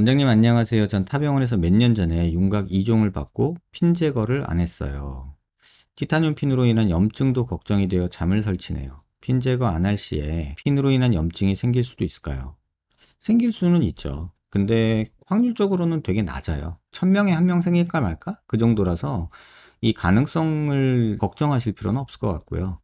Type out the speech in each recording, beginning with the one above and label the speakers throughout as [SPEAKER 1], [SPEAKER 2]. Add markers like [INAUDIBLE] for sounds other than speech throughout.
[SPEAKER 1] 원장님 안녕하세요. 전 타병원에서 몇 년 전에 윤곽 2종을 받고 핀 제거를 안 했어요. 티타늄 핀으로 인한 염증도 걱정이 되어 잠을 설치네요. 핀 제거 안 할 시에 핀으로 인한 염증이 생길 수도 있을까요? 생길 수는 있죠. 근데 확률적으로는 되게 낮아요. 1 0 0 0명에1명 생길까 말까? 그 정도라서 이 가능성을 걱정하실 필요는 없을 것 같고요.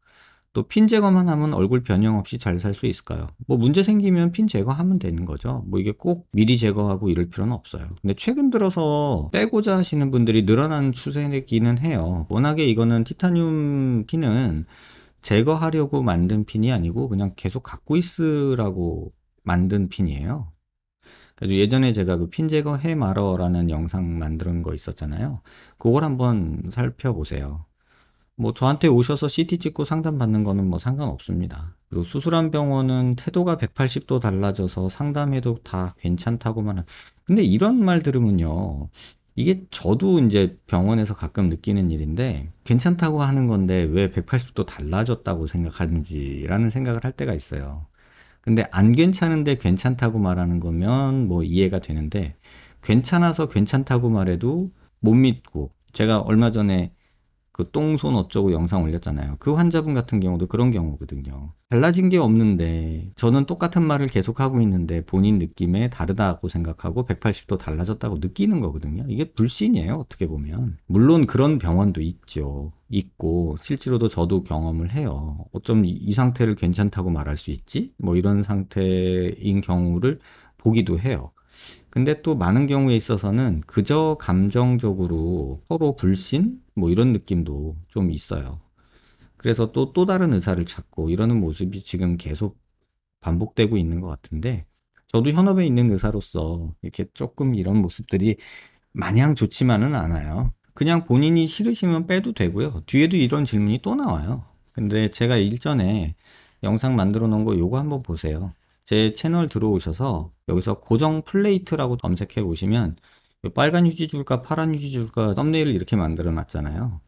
[SPEAKER 1] 또핀 제거만 하면 얼굴 변형 없이 잘 살 수 있을까요? 뭐 문제 생기면 핀 제거하면 되는 거죠. 뭐 이게 꼭 미리 제거하고 이럴 필요는 없어요. 근데 최근 들어서 빼고자 하시는 분들이 늘어난 추세이기는 해요. 워낙에 이거는 티타늄 핀은 제거하려고 만든 핀이 아니고 그냥 계속 갖고 있으라고 만든 핀이에요. 그래서 예전에 제가 그 핀 제거 해 말어라는 영상 만드는 거 있었잖아요. 그걸 한번 살펴보세요. 뭐 저한테 오셔서 CT 찍고 상담받는 거는 뭐 상관없습니다. 그리고 수술한 병원은 태도가 180도 달라져서 상담해도 다 괜찮다고만 한. 근데 이런 말 들으면요. 이게 저도 이제 병원에서 가끔 느끼는 일인데 괜찮다고 하는 건데 왜 180도 달라졌다고 생각하는지라는 생각을 할 때가 있어요. 근데 안 괜찮은데 괜찮다고 말하는 거면 뭐 이해가 되는데 괜찮아서 괜찮다고 말해도 못 믿고 제가 얼마 전에 그 똥손 어쩌고 영상 올렸잖아요. 그 환자분 같은 경우도 그런 경우거든요. 달라진 게 없는데 저는 똑같은 말을 계속하고 있는데 본인 느낌에 다르다고 생각하고 180도 달라졌다고 느끼는 거거든요. 이게 불신이에요. 어떻게 보면. 물론 그런 병원도 있죠. 있고 실제로도 저도 경험을 해요. 어쩜 이 상태를 괜찮다고 말할 수 있지? 뭐 이런 상태인 경우를 보기도 해요. 근데 또 많은 경우에 있어서는 그저 감정적으로 서로 불신 뭐 이런 느낌도 좀 있어요. 그래서 또, 또 다른 의사를 찾고 이러는 모습이 지금 계속 반복되고 있는 것 같은데, 저도 현업에 있는 의사로서 이렇게 조금 이런 모습들이 마냥 좋지만은 않아요. 그냥 본인이 싫으시면 빼도 되고요. 뒤에도 이런 질문이 또 나와요. 근데 제가 일전에 영상 만들어 놓은 거 요거 한번 보세요. 제 채널 들어오셔서 여기서 고정 플레이트라고 검색해 보시면 그 빨간 휴지 줄까 파란 휴지 줄까 썸네일을 이렇게 만들어 놨잖아요.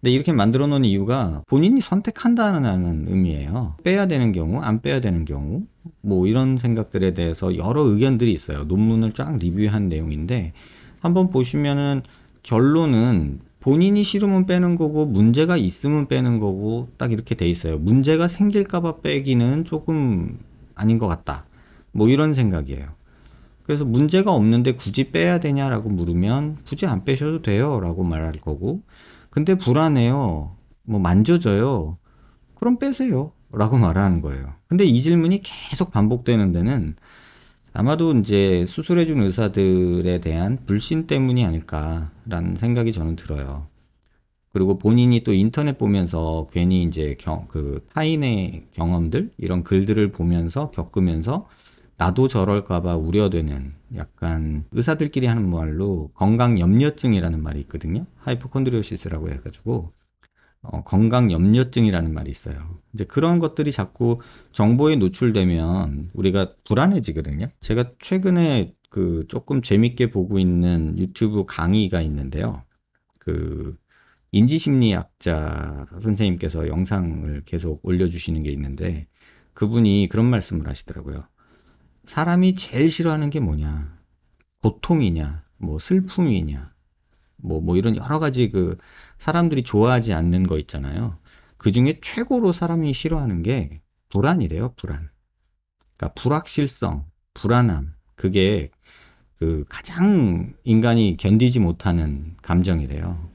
[SPEAKER 1] 근데 이렇게 만들어 놓은 이유가 본인이 선택한다는 의미예요. 빼야 되는 경우, 안 빼야 되는 경우, 뭐 이런 생각들에 대해서 여러 의견들이 있어요. 논문을 쫙 리뷰한 내용인데 한번 보시면은 결론은 본인이 싫으면 빼는 거고 문제가 있으면 빼는 거고 딱 이렇게 돼 있어요. 문제가 생길까봐 빼기는 조금 아닌 것 같다. 뭐 이런 생각이에요. 그래서 문제가 없는데 굳이 빼야 되냐라고 물으면 굳이 안 빼셔도 돼요 라고 말할 거고 근데 불안해요 뭐 만져져요 그럼 빼세요 라고 [LAUGHS] 말하는 거예요 근데 이 질문이 계속 반복되는 데는 아마도 이제 수술해준 의사들에 대한 불신 때문이 아닐까라는 생각이 저는 들어요. 그리고 본인이 또 인터넷 보면서 괜히 이제 경, 그 타인의 경험들, 이런 글들을 보면서 겪으면서 나도 저럴까봐 우려되는 약간 의사들끼리 하는 말로 건강 염려증이라는 말이 있거든요. 하이포콘드리오시스라고 해가지고 어, 건강 염려증이라는 말이 있어요. 이제 그런 것들이 자꾸 정보에 노출되면 우리가 불안해지거든요. 제가 최근에 그 조금 재밌게 보고 있는 유튜브 강의가 있는데요. 그 인지심리학자 선생님께서 영상을 계속 올려주시는 게 있는데 그분이 그런 말씀을 하시더라고요. 사람이 제일 싫어하는 게 뭐냐? 고통이냐? 뭐 슬픔이냐? 뭐, 뭐 이런 여러 가지 그 사람들이 좋아하지 않는 거 있잖아요. 그 중에 최고로 사람이 싫어하는 게 불안이래요, 불안. 그러니까 불확실성, 불안함. 그게 그 가장 인간이 견디지 못하는 감정이래요.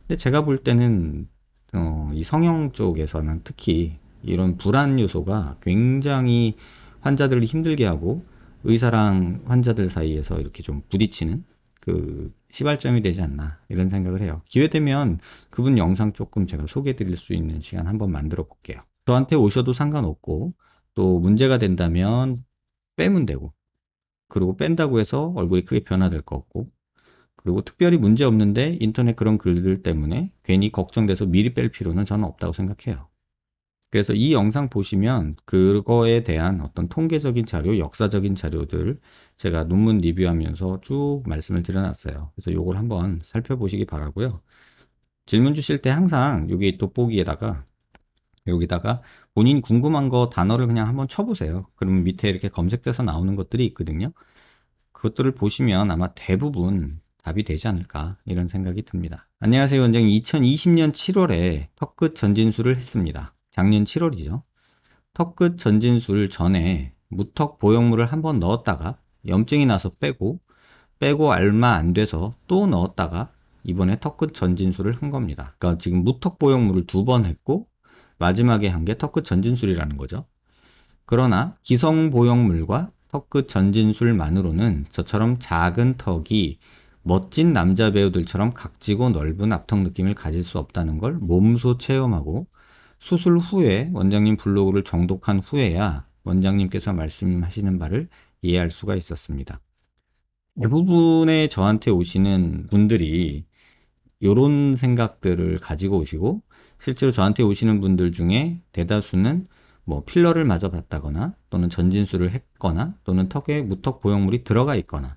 [SPEAKER 1] 근데 제가 볼 때는 어, 이 성형 쪽에서는 특히 이런 불안 요소가 굉장히 환자들을 힘들게 하고 의사랑 환자들 사이에서 이렇게 좀 부딪히는 그 시발점이 되지 않나 이런 생각을 해요. 기회 되면 그분 영상 조금 제가 소개해 드릴 수 있는 시간 한번 만들어 볼게요. 저한테 오셔도 상관없고 또 문제가 된다면 빼면 되고 그리고 뺀다고 해서 얼굴이 크게 변화될 거 없고 그리고 특별히 문제 없는데 인터넷 그런 글들 때문에 괜히 걱정돼서 미리 뺄 필요는 저는 없다고 생각해요. 그래서 이 영상 보시면 그거에 대한 어떤 통계적인 자료, 역사적인 자료들 제가 논문 리뷰하면서 쭉 말씀을 드려놨어요. 그래서 이걸 한번 살펴보시기 바라고요. 질문 주실 때 항상 여기 돋보기에다가 여기다가 본인 궁금한 거 단어를 그냥 한번 쳐보세요. 그러면 밑에 이렇게 검색돼서 나오는 것들이 있거든요. 그것들을 보시면 아마 대부분 답이 되지 않을까 이런 생각이 듭니다. 안녕하세요 원장님 2020년 7월에 턱끝 전진술을 했습니다. 작년 7월이죠. 턱끝 전진술 전에 무턱 보형물을 한 번 넣었다가 염증이 나서 빼고 빼고 얼마 안 돼서 또 넣었다가 이번에 턱끝 전진술을 한 겁니다. 그러니까 지금 무턱 보형물을 두 번 했고 마지막에 한 게 턱끝 전진술이라는 거죠. 그러나 기성 보형물과 턱끝 전진술만으로는 저처럼 작은 턱이 멋진 남자 배우들처럼 각지고 넓은 앞턱 느낌을 가질 수 없다는 걸 몸소 체험하고 수술 후에 원장님 블로그를 정독한 후에야 원장님께서 말씀하시는 바를 이해할 수가 있었습니다. 대부분의 저한테 오시는 분들이 이런 생각들을 가지고 오시고 실제로 저한테 오시는 분들 중에 대다수는 뭐 필러를 맞아 봤다거나 또는 전진술을 했거나 또는 턱에 무턱 보형물이 들어가 있거나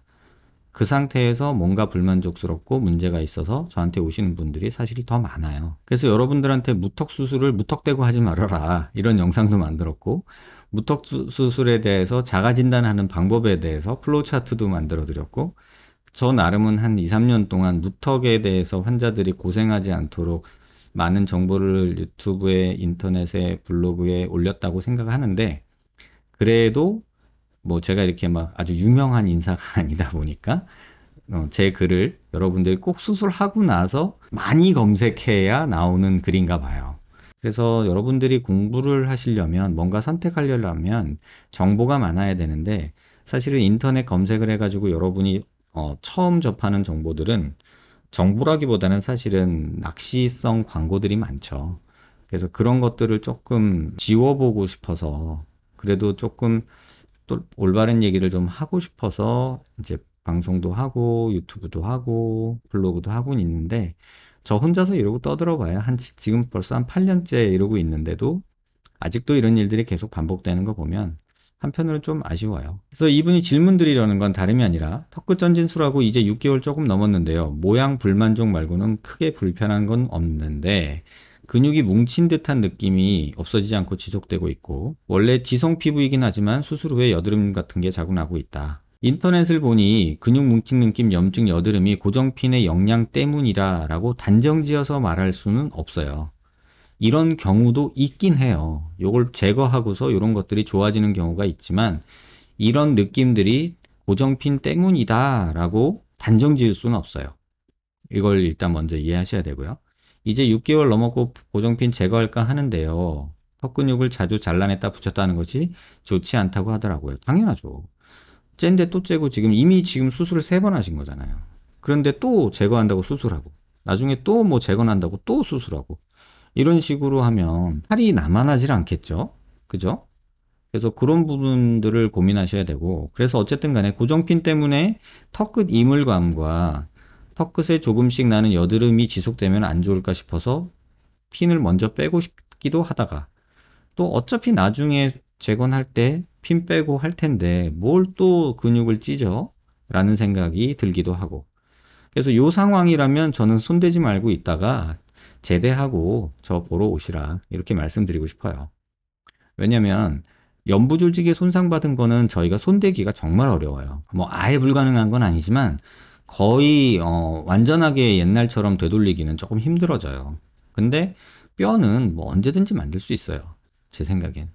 [SPEAKER 1] 그 상태에서 뭔가 불만족스럽고 문제가 있어서 저한테 오시는 분들이 사실이 더 많아요. 그래서 여러분들한테 무턱 수술을 무턱대고 하지 말아라 이런 영상도 만들었고 무턱 수술에 대해서 자가 진단하는 방법에 대해서 플로우 차트도 만들어 드렸고 저 나름은 한 2, 3년 동안 무턱에 대해서 환자들이 고생하지 않도록 많은 정보를 유튜브에, 인터넷에, 블로그에 올렸다고 생각하는데 그래도 뭐 제가 이렇게 막 아주 유명한 인사가 [LAUGHS] 아니다 보니까 어, 제 글을 여러분들이 꼭 수술하고 나서 많이 검색해야 나오는 글인가 봐요. 그래서 여러분들이 공부를 하시려면 뭔가 선택하려면 정보가 많아야 되는데 사실은 인터넷 검색을 해가지고 여러분이 어, 처음 접하는 정보들은 정보라기보다는 사실은 낚시성 광고들이 많죠. 그래서 그런 것들을 조금 지워보고 싶어서 그래도 조금 또 올바른 얘기를 좀 하고 싶어서 이제 방송도 하고 유튜브도 하고 블로그도 하고 있는데 저 혼자서 이러고 떠들어 봐야 한 지금 벌써 한 8년째 이러고 있는데도 아직도 이런 일들이 계속 반복되는 거 보면 한편으로는 좀 아쉬워요. 그래서 이분이 질문드리려는 건 다름이 아니라 턱끝 전진술하고 이제 6개월 조금 넘었는데요. 모양 불만족 말고는 크게 불편한 건 없는데 근육이 뭉친 듯한 느낌이 없어지지 않고 지속되고 있고 원래 지성 피부이긴 하지만 수술 후에 여드름 같은 게 자꾸 나고 있다. 인터넷을 보니 근육 뭉친 느낌 염증 여드름이 고정핀의 영양 때문이라 라고 단정지어서 말할 수는 없어요. 이런 경우도 있긴 해요. 요걸 제거하고서 이런 것들이 좋아지는 경우가 있지만 이런 느낌들이 고정핀 때문이다 라고 단정 지을 수는 없어요. 이걸 일단 먼저 이해하셔야 되고요. 이제 6개월 넘었고 보정핀 제거할까 하는데요. 턱 근육을 자주 잘라냈다 붙였다 하는 것이 좋지 않다고 하더라고요. 당연하죠. 쨘데 또 째고 지금 이미 지금 수술을 세 번 하신 거잖아요. 그런데 또 제거한다고 수술하고 나중에 또뭐 재건한다고 또 수술하고 이런 식으로 하면 살이 남아나질 않겠죠. 그죠? 그래서 그런 부분들을 고민하셔야 되고 그래서 어쨌든 간에 고정핀 때문에 턱 끝 이물감과 턱끝에 조금씩 나는 여드름이 지속되면 안 좋을까 싶어서 핀을 먼저 빼고 싶기도 하다가 또 어차피 나중에 재건할 때 핀 빼고 할 텐데 뭘 또 근육을 찢어? 라는 생각이 들기도 하고 그래서 요 상황이라면 저는 손대지 말고 있다가 제대하고 저 보러 오시라 이렇게 말씀드리고 싶어요. 왜냐면 연부 조직에 손상받은 거는 저희가 손대기가 정말 어려워요. 뭐 아예 불가능한 건 아니지만 거의 어, 완전하게 옛날처럼 되돌리기는 조금 힘들어져요. 근데 뼈는 뭐 언제든지 만들 수 있어요. 제 생각엔.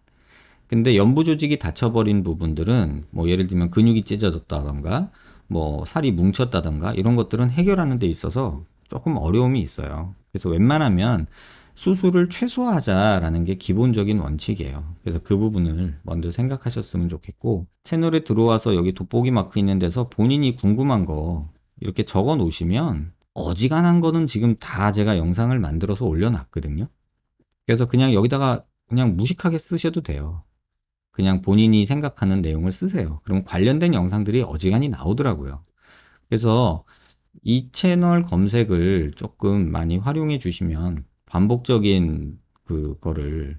[SPEAKER 1] 근데 연부 조직이 다쳐버린 부분들은 뭐 예를 들면 근육이 찢어졌다던가 뭐 살이 뭉쳤다던가 이런 것들은 해결하는 데 있어서 조금 어려움이 있어요. 그래서 웬만하면 수술을 최소화하자라는 게 기본적인 원칙이에요. 그래서 그 부분을 먼저 생각하셨으면 좋겠고 채널에 들어와서 여기 돋보기 마크 있는 데서 본인이 궁금한 거 이렇게 적어 놓으시면 어지간한 거는 지금 다 제가 영상을 만들어서 올려놨거든요. 그래서 그냥 여기다가 그냥 무식하게 쓰셔도 돼요. 그냥 본인이 생각하는 내용을 쓰세요. 그럼 관련된 영상들이 어지간히 나오더라고요. 그래서 이 채널 검색을 조금 많이 활용해 주시면 반복적인 그거를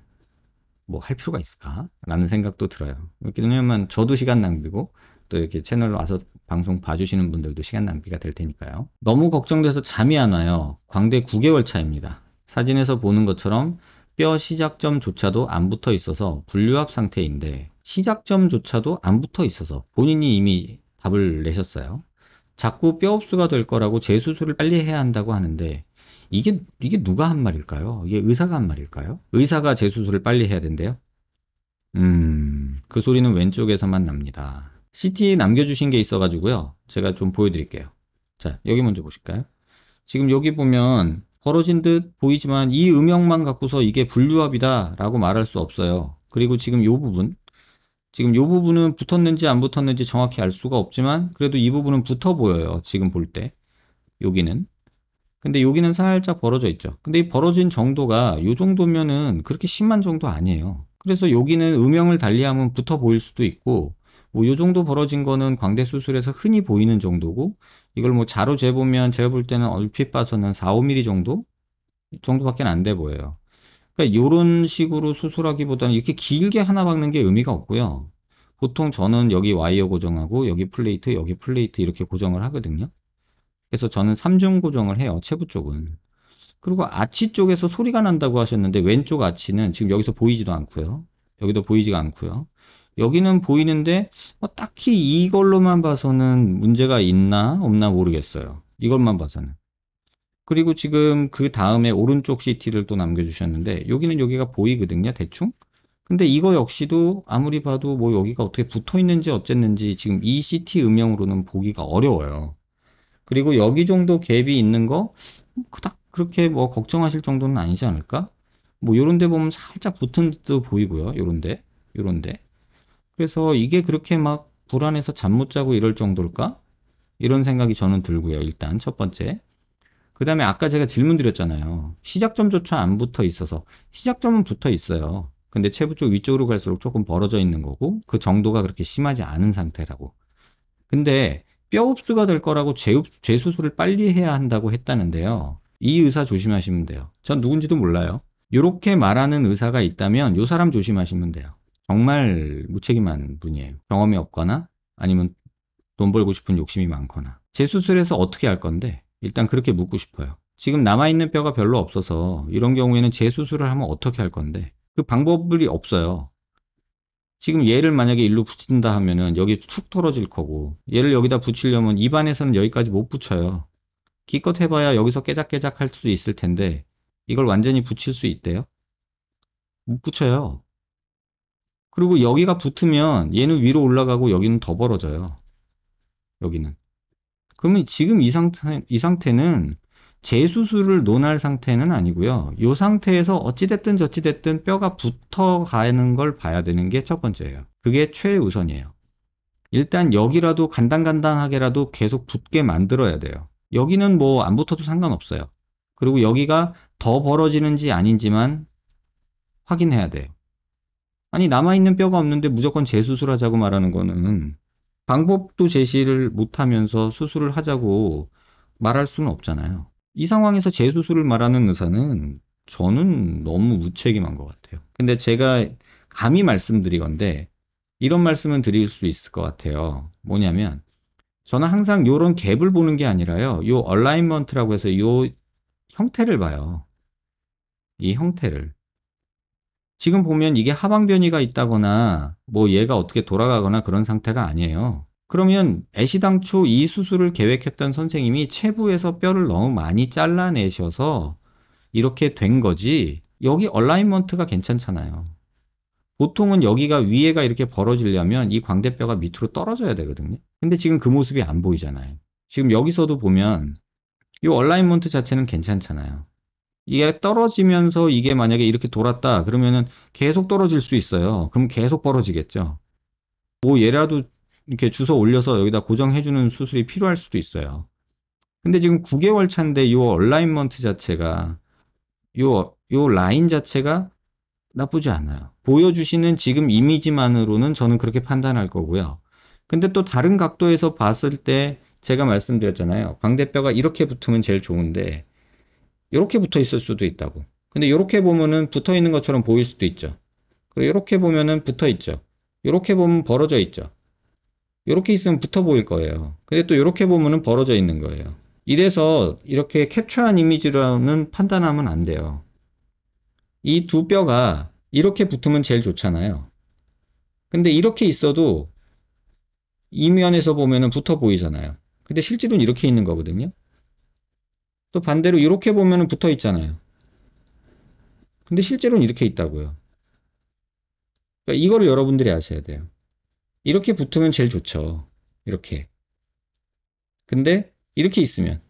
[SPEAKER 1] 뭐 할 필요가 있을까? 라는 생각도 들어요. 왜냐면 저도 시간 낭비고 또 이렇게 채널 와서 방송 봐주시는 분들도 시간 낭비가 될 테니까요. 너무 걱정돼서 잠이 안 와요. 광대 9개월 차입니다. 사진에서 보는 것처럼 뼈 시작점조차도 안 붙어 있어서 분류합 상태인데 시작점조차도 안 붙어 있어서 본인이 이미 답을 내셨어요. 자꾸 뼈 흡수가 될 거라고 재수술을 빨리 해야 한다고 하는데 이게 이게 누가 한 말일까요? 이게 의사가 한 말일까요? 의사가 재수술을 빨리 해야 된대요. 음, 그 소리는 왼쪽에서만 납니다. CT 남겨주신 게 있어가지고요. 제가 좀 보여드릴게요. 자, 여기 먼저 보실까요? 지금 여기 보면 벌어진 듯 보이지만 이 음영만 갖고서 이게 분류합이다 라고 말할 수 없어요. 그리고 지금 이 부분 지금 이 부분은 붙었는지 안 붙었는지 정확히 알 수가 없지만 그래도 이 부분은 붙어 보여요. 지금 볼 때 여기는 근데 여기는 살짝 벌어져 있죠. 근데 이 벌어진 정도가 이 정도면은 그렇게 심한 정도 아니에요. 그래서 여기는 음영을 달리하면 붙어 보일 수도 있고 뭐이 정도 벌어진 거는 광대 수술에서 흔히 보이는 정도고 이걸 뭐 자로 재보면 제가 볼 때는 얼핏 봐서는 4, 5mm 정도 정도밖에 안 돼 보여요. 그러니까 이런 식으로 수술하기보다는 이렇게 길게 하나 박는 게 의미가 없고요. 보통 저는 여기 와이어 고정하고 여기 플레이트, 여기 플레이트 이렇게 고정을 하거든요. 그래서 저는 3중 고정을 해요. 체부 쪽은. 그리고 아치 쪽에서 소리가 난다고 하셨는데 왼쪽 아치는 지금 여기서 보이지도 않고요. 여기도 보이지가 않고요. 여기는 보이는데 뭐 딱히 이걸로만 봐서는 문제가 있나 없나 모르겠어요. 이것만 봐서는. 그리고 지금 그 다음에 오른쪽 CT를 또 남겨주셨는데 여기는 여기가 보이거든요. 대충. 근데 이거 역시도 아무리 봐도 뭐 여기가 어떻게 붙어 있는지 어쨌는지 지금 이 CT 음영으로는 보기가 어려워요. 그리고 여기 정도 갭이 있는 거 그닥 뭐 그렇게 뭐 걱정하실 정도는 아니지 않을까? 뭐 요런 데 보면 살짝 붙은 듯도 보이고요. 요런 데. 요런 데. 그래서 이게 그렇게 막 불안해서 잠 못 자고 이럴 정도일까? 이런 생각이 저는 들고요. 일단 첫 번째. 그 다음에 아까 제가 질문 드렸잖아요. 시작점조차 안 붙어 있어서 시작점은 붙어 있어요. 근데 체부 쪽 위쪽으로 갈수록 조금 벌어져 있는 거고 그 정도가 그렇게 심하지 않은 상태라고. 근데 뼈 흡수가 될 거라고 재흡수, 재수술을 빨리 해야 한다고 했다는데요. 이 의사 조심하시면 돼요. 전 누군지도 몰라요. 이렇게 말하는 의사가 있다면 이 사람 조심하시면 돼요. 정말 무책임한 분이에요. 경험이 없거나 아니면 돈 벌고 싶은 욕심이 많거나. 재수술에서 어떻게 할 건데? 일단 그렇게 묻고 싶어요. 지금 남아있는 뼈가 별로 없어서 이런 경우에는 재수술을 하면 어떻게 할 건데? 그 방법이 없어요. 지금 얘를 만약에 일로 붙인다 하면은 여기 축 떨어질 거고 얘를 여기다 붙이려면 입안에서는 여기까지 못 붙여요. 기껏 해봐야 여기서 깨작깨작 할 수 있을 텐데 이걸 완전히 붙일 수 있대요? 못 붙여요. 그리고 여기가 붙으면 얘는 위로 올라가고 여기는 더 벌어져요. 여기는. 그러면 지금 이, 상태, 이 상태는 재수술을 논할 상태는 아니고요. 이 상태에서 어찌됐든 저찌됐든 뼈가 붙어가는 걸 봐야 되는 게 첫 번째예요. 그게 최우선이에요. 일단 여기라도 간당간당하게라도 계속 붙게 만들어야 돼요. 여기는 뭐 안 붙어도 상관없어요. 그리고 여기가 더 벌어지는지 아닌지만 확인해야 돼요. 아니 남아있는 뼈가 없는데 무조건 재수술하자고 말하는 거는 방법도 제시를 못하면서 수술을 하자고 말할 수는 없잖아요. 이 상황에서 재수술을 말하는 의사는 저는 너무 무책임한 것 같아요. 근데 제가 감히 말씀드리건데 이런 말씀은 드릴 수 있을 것 같아요. 뭐냐면 저는 항상 이런 갭을 보는 게 아니라요. 이 얼라인먼트라고 해서 이 형태를 봐요. 이 형태를. 지금 보면 이게 하방 변이가 있다거나 뭐 얘가 어떻게 돌아가거나 그런 상태가 아니에요. 그러면 애시당초 이 수술을 계획했던 선생님이 체부에서 뼈를 너무 많이 잘라내셔서 이렇게 된 거지 여기 얼라인먼트가 괜찮잖아요. 보통은 여기가 위에가 이렇게 벌어지려면 이 광대뼈가 밑으로 떨어져야 되거든요. 근데 지금 그 모습이 안 보이잖아요. 지금 여기서도 보면 이 얼라인먼트 자체는 괜찮잖아요. 이게 떨어지면서 이게 만약에 이렇게 돌았다 그러면은 계속 떨어질 수 있어요. 그럼 계속 벌어지겠죠. 뭐 얘라도 이렇게 주소 올려서 여기다 고정해주는 수술이 필요할 수도 있어요. 근데 지금 9개월 차인데 요 얼라인먼트 자체가 요, 요 라인 자체가 나쁘지 않아요. 보여주시는 지금 이미지만으로는 저는 그렇게 판단할 거고요. 근데 또 다른 각도에서 봤을 때 제가 말씀드렸잖아요. 광대뼈가 이렇게 붙으면 제일 좋은데 이렇게 붙어 있을 수도 있다고. 근데 이렇게 보면은 붙어 있는 것처럼 보일 수도 있죠. 그리고 이렇게 보면은 붙어 있죠. 이렇게 보면 벌어져 있죠. 이렇게 있으면 붙어 보일 거예요. 근데 또 이렇게 보면은 벌어져 있는 거예요. 이래서 이렇게 캡처한 이미지라는 판단하면 안 돼요. 이 두 뼈가 이렇게 붙으면 제일 좋잖아요. 근데 이렇게 있어도 이면에서 보면은 붙어 보이잖아요. 근데 실제로는 이렇게 있는 거거든요. 또 반대로 이렇게 보면 붙어 있잖아요. 근데 실제로는 이렇게 있다고요. 그러니까 이거를 여러분들이 아셔야 돼요. 이렇게 붙으면 제일 좋죠. 이렇게. 근데 이렇게 있으면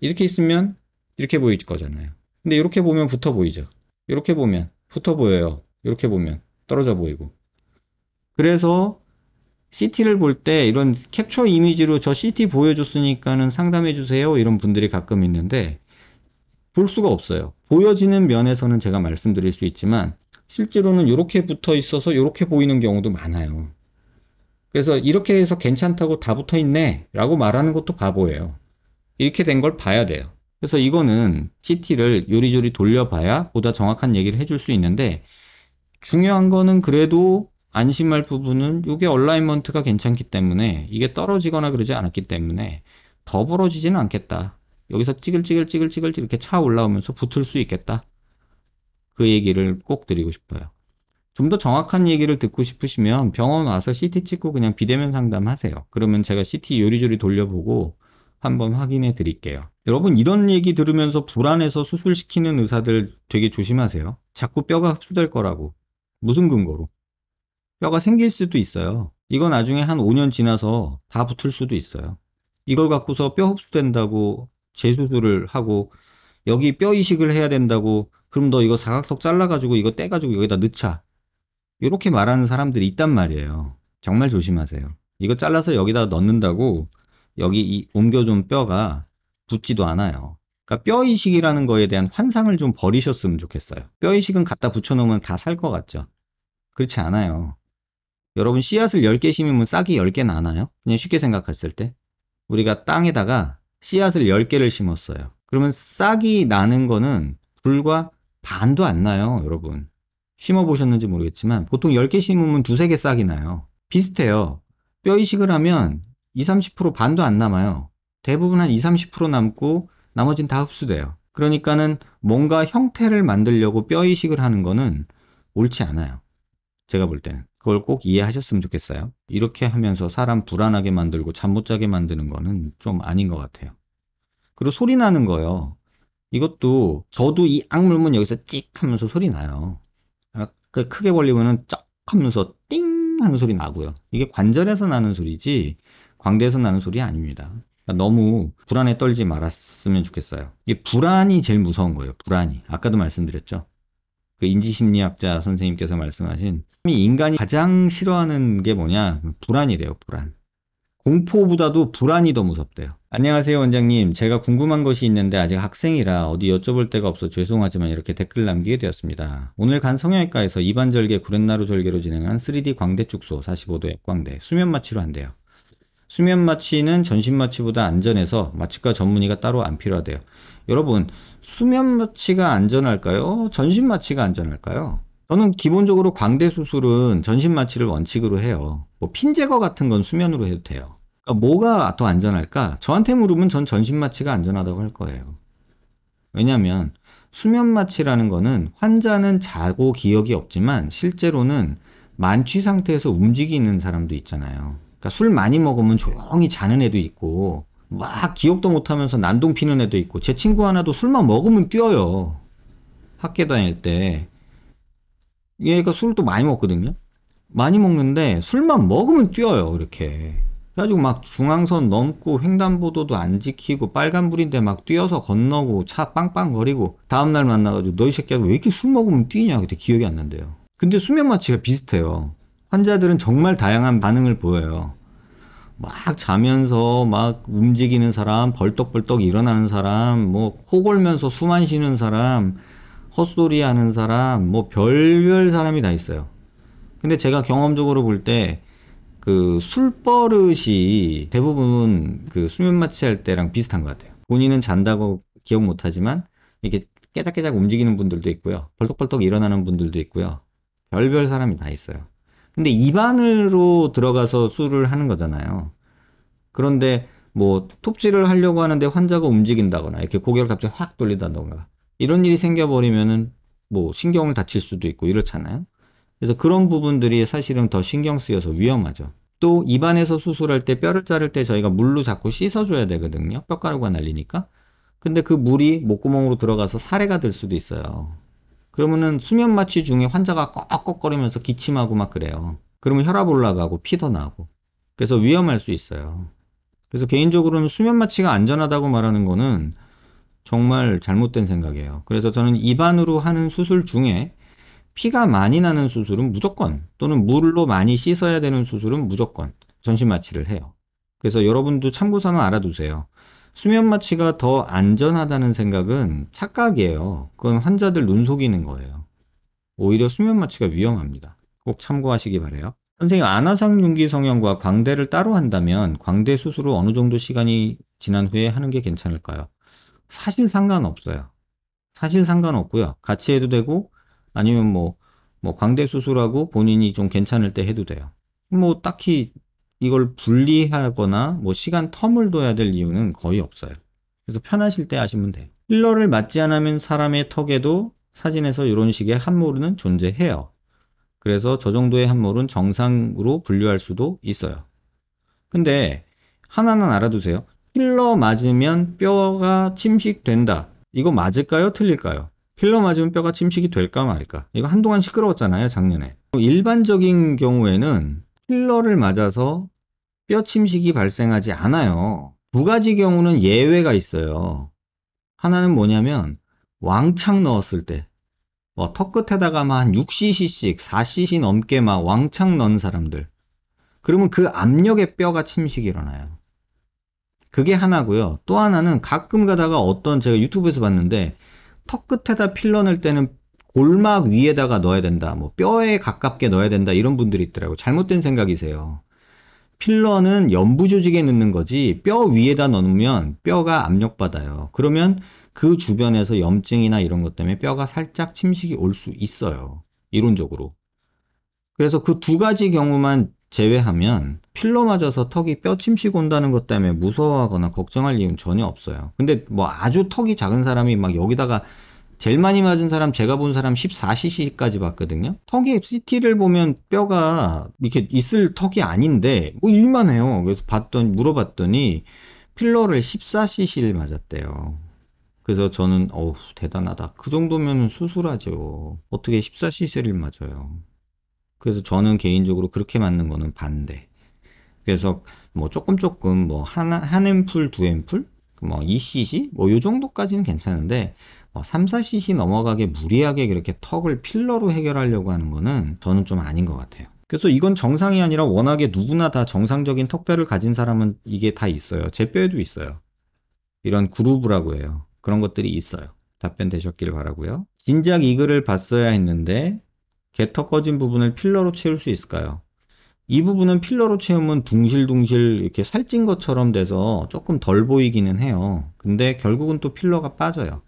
[SPEAKER 1] 이렇게 있으면 이렇게 보일 거잖아요. 근데 이렇게 보면 붙어 보이죠. 이렇게 보면 붙어 보여요. 이렇게 보면 떨어져 보이고. 그래서 CT를 볼 때 이런 캡처 이미지로 저 CT 보여줬으니까는 상담해 주세요 이런 분들이 가끔 있는데 볼 수가 없어요. 보여지는 면에서는 제가 말씀드릴 수 있지만 실제로는 이렇게 붙어 있어서 이렇게 보이는 경우도 많아요. 그래서 이렇게 해서 괜찮다고 다 붙어 있네 라고 말하는 것도 바보예요. 이렇게 된 걸 봐야 돼요. 그래서 이거는 CT를 요리조리 돌려봐야 보다 정확한 얘기를 해줄 수 있는데 중요한 거는 그래도 안심할 부분은 이게 얼라인먼트가 괜찮기 때문에 이게 떨어지거나 그러지 않았기 때문에 더벌어지지는 않겠다. 여기서 찌글찌글찌글찌글 이렇게 차 올라오면서 붙을 수 있겠다. 그 얘기를 꼭 드리고 싶어요. 좀 더 정확한 얘기를 듣고 싶으시면 병원 와서 CT 찍고 그냥 비대면 상담하세요. 그러면 제가 CT 요리조리 돌려보고 한번 확인해 드릴게요. 여러분 이런 얘기 들으면서 불안해서 수술시키는 의사들 되게 조심하세요. 자꾸 뼈가 흡수될 거라고. 무슨 근거로? 뼈가 생길 수도 있어요. 이거 나중에 한 5년 지나서 다 붙을 수도 있어요. 이걸 갖고서 뼈 흡수된다고 재수술을 하고 여기 뼈 이식을 해야 된다고 그럼 너 이거 사각턱 잘라가지고 이거 떼가지고 여기다 넣자. 이렇게 말하는 사람들이 있단 말이에요. 정말 조심하세요. 이거 잘라서 여기다 넣는다고 여기 이 옮겨준 뼈가 붙지도 않아요. 그러니까 뼈 이식이라는 거에 대한 환상을 좀 버리셨으면 좋겠어요. 뼈 이식은 갖다 붙여놓으면 다 살 것 같죠. 그렇지 않아요. 여러분 씨앗을 10개 심으면 싹이 10개 나나요? 그냥 쉽게 생각했을 때 우리가 땅에다가 씨앗을 10개를 심었어요. 그러면 싹이 나는 거는 불과 반도 안 나요, 여러분. 심어 보셨는지 모르겠지만 보통 10개 심으면 두세 개 싹이 나요. 비슷해요. 뼈 이식을 하면 20, 30% 반도 안 남아요. 대부분 한 20, 30% 남고 나머지는 다 흡수돼요. 그러니까는 뭔가 형태를 만들려고 뼈 이식을 하는 거는 옳지 않아요. 제가 볼 때는. 그걸 꼭 이해하셨으면 좋겠어요. 이렇게 하면서 사람 불안하게 만들고 잠 못 자게 만드는 거는 좀 아닌 것 같아요. 그리고 소리 나는 거요. 이것도 저도 이 악물문 여기서 찍 하면서 소리 나요. 아, 그 크게 벌리면은 쩍 하면서 띵 하는 소리 나고요. 이게 관절에서 나는 소리지 광대에서 나는 소리 아닙니다. 그러니까 너무 불안에 떨지 말았으면 좋겠어요. 이게 불안이 제일 무서운 거예요. 불안이. 아까도 말씀드렸죠. 그 인지심리학자 선생님께서 말씀하신 인간이 가장 싫어하는 게 뭐냐 불안이래요 불안 공포보다도 불안이 더 무섭대요 안녕하세요 원장님 제가 궁금한 것이 있는데 아직 학생이라 어디 여쭤볼 데가 없어 죄송하지만 이렇게 댓글 남기게 되었습니다 오늘 간 성형외과에서 입안절개 구렛나루 절개로 진행한 3D 광대축소 45도 역광대 수면마취로 한대요 수면마취는 전신마취보다 안전해서 마취과 전문의가 따로 안 필요하대요 여러분 수면 마취가 안전할까요? 전신 마취가 안전할까요? 저는 기본적으로 광대 수술은 전신 마취를 원칙으로 해요. 뭐 핀 제거 같은 건 수면으로 해도 돼요. 그러니까 뭐가 더 안전할까? 저한테 물으면 전 전신 마취가 안전하다고 할 거예요. 왜냐하면 수면 마취라는 거는 환자는 자고 기억이 없지만 실제로는 만취 상태에서 움직이는 사람도 있잖아요. 그러니까 술 많이 먹으면 조용히 자는 애도 있고 막 기억도 못하면서 난동 피는 애도 있고 제 친구 하나도 술만 먹으면 뛰어요. 학교 다닐 때 얘가 술도 많이 먹거든요. 많이 먹는데 술만 먹으면 뛰어요 이렇게. 그래가지고 막 중앙선 넘고 횡단보도도 안 지키고 빨간불인데 막 뛰어서 건너고 차 빵빵거리고 다음날 만나가지고 너희 새끼야 왜 이렇게 술 먹으면 뛰냐 그때 기억이 안 난대요 근데 수면 마취가 비슷해요 환자들은 정말 다양한 반응을 보여요 막 자면서 막 움직이는 사람, 벌떡벌떡 일어나는 사람, 뭐 코 골면서 숨 안 쉬는 사람, 헛소리 하는 사람, 뭐 별별 사람이 다 있어요. 근데 제가 경험적으로 볼 때 그 술버릇이 대부분 그 수면 마취할 때랑 비슷한 것 같아요. 본인은 잔다고 기억 못하지만 이렇게 깨작깨작 움직이는 분들도 있고요. 벌떡벌떡 일어나는 분들도 있고요. 별별 사람이 다 있어요. 근데 입안으로 들어가서 수를 하는 거잖아요. 그런데 뭐 톱질을 하려고 하는데 환자가 움직인다거나 이렇게 고개를 갑자기 확 돌리다던가 이런 일이 생겨버리면은 뭐 신경을 다칠 수도 있고 이렇잖아요. 그래서 그런 부분들이 사실은 더 신경 쓰여서 위험하죠. 또 입안에서 수술할 때 뼈를 자를 때 저희가 물로 자꾸 씻어줘야 되거든요. 뼈가루가 날리니까. 근데 그 물이 목구멍으로 들어가서 사례가 될 수도 있어요. 그러면은 수면 마취 중에 환자가 꺽꺽거리면서 기침하고 막 그래요. 그러면 혈압 올라가고 피도 나고. 그래서 위험할 수 있어요. 그래서 개인적으로는 수면 마취가 안전하다고 말하는 거는 정말 잘못된 생각이에요. 그래서 저는 입안으로 하는 수술 중에 피가 많이 나는 수술은 무조건 또는 물로 많이 씻어야 되는 수술은 무조건 전신 마취를 해요. 그래서 여러분도 참고 삼아 알아두세요. 수면 마취가 더 안전하다는 생각은 착각이에요. 그건 환자들 눈 속이는 거예요. 오히려 수면 마취가 위험합니다. 꼭 참고하시기 바래요. 선생님 안화상 융기 성형과 광대를 따로 한다면 광대 수술 후 어느 정도 시간이 지난 후에 하는 게 괜찮을까요? 사실 상관없어요. 사실 상관없고요. 같이 해도 되고 아니면 뭐, 뭐 광대 수술하고 본인이 좀 괜찮을 때 해도 돼요. 뭐 딱히 이걸 분리하거나 뭐 시간 텀을 둬야 될 이유는 거의 없어요. 그래서 편하실 때 하시면 돼요. 필러를 맞지 않으면 사람의 턱에도 사진에서 이런 식의 함몰은 존재해요. 그래서 저 정도의 함몰은 정상으로 분류할 수도 있어요. 근데 하나는 알아두세요. 필러 맞으면 뼈가 침식된다. 이거 맞을까요? 틀릴까요? 필러 맞으면 뼈가 침식이 될까 말까? 이거 한동안 시끄러웠잖아요, 작년에. 일반적인 경우에는 필러를 맞아서 뼈 침식이 발생하지 않아요. 두 가지 경우는 예외가 있어요. 하나는 뭐냐면 왕창 넣었을 때, 뭐 턱 끝에다가 만 6cc씩, 4cc 넘게 막 왕창 넣은 사람들. 그러면 그 압력에 뼈가 침식이 일어나요. 그게 하나고요. 또 하나는 가끔 가다가 어떤 제가 유튜브에서 봤는데 턱 끝에다 필러 낼 때는 골막 위에다가 넣어야 된다. 뭐 뼈에 가깝게 넣어야 된다. 이런 분들이 있더라고 잘못된 생각이세요. 필러는 연부 조직에 넣는 거지 뼈 위에다 넣으면 뼈가 압력받아요. 그러면 그 주변에서 염증이나 이런 것 때문에 뼈가 살짝 침식이 올 수 있어요. 이론적으로. 그래서 그 두 가지 경우만 제외하면 필러 맞아서 턱이 뼈 침식 온다는 것 때문에 무서워하거나 걱정할 이유는 전혀 없어요. 근데 뭐 아주 턱이 작은 사람이 막 여기다가 제일 많이 맞은 사람 제가 본 사람 14cc까지 봤거든요. 턱에 CT를 보면 뼈가 이렇게 있을 턱이 아닌데 뭐 일만 해요. 그래서 봤더니 물어봤더니 필러를 14cc를 맞았대요. 그래서 저는 어우 대단하다. 그 정도면 수술하죠. 어떻게 14cc를 맞아요. 그래서 저는 개인적으로 그렇게 맞는 거는 반대. 그래서 뭐 조금 조금 뭐 하나 한 앰플 두 앰플 뭐 2cc 뭐요 정도까지는 괜찮은데 3, 어, 4cc 넘어가게 무리하게 그렇게 턱을 필러로 해결하려고 하는 거는 저는 좀 아닌 것 같아요. 그래서 이건 정상이 아니라 워낙에 누구나 다 정상적인 턱뼈를 가진 사람은 이게 다 있어요. 제 뼈에도 있어요. 이런 그루브라고 해요. 그런 것들이 있어요. 답변 되셨길 바라고요. 진작 이 글을 봤어야 했는데 개턱 꺼진 부분을 필러로 채울 수 있을까요? 이 부분은 필러로 채우면 둥실둥실 이렇게 살찐 것처럼 돼서 조금 덜 보이기는 해요. 근데 결국은 또 필러가 빠져요.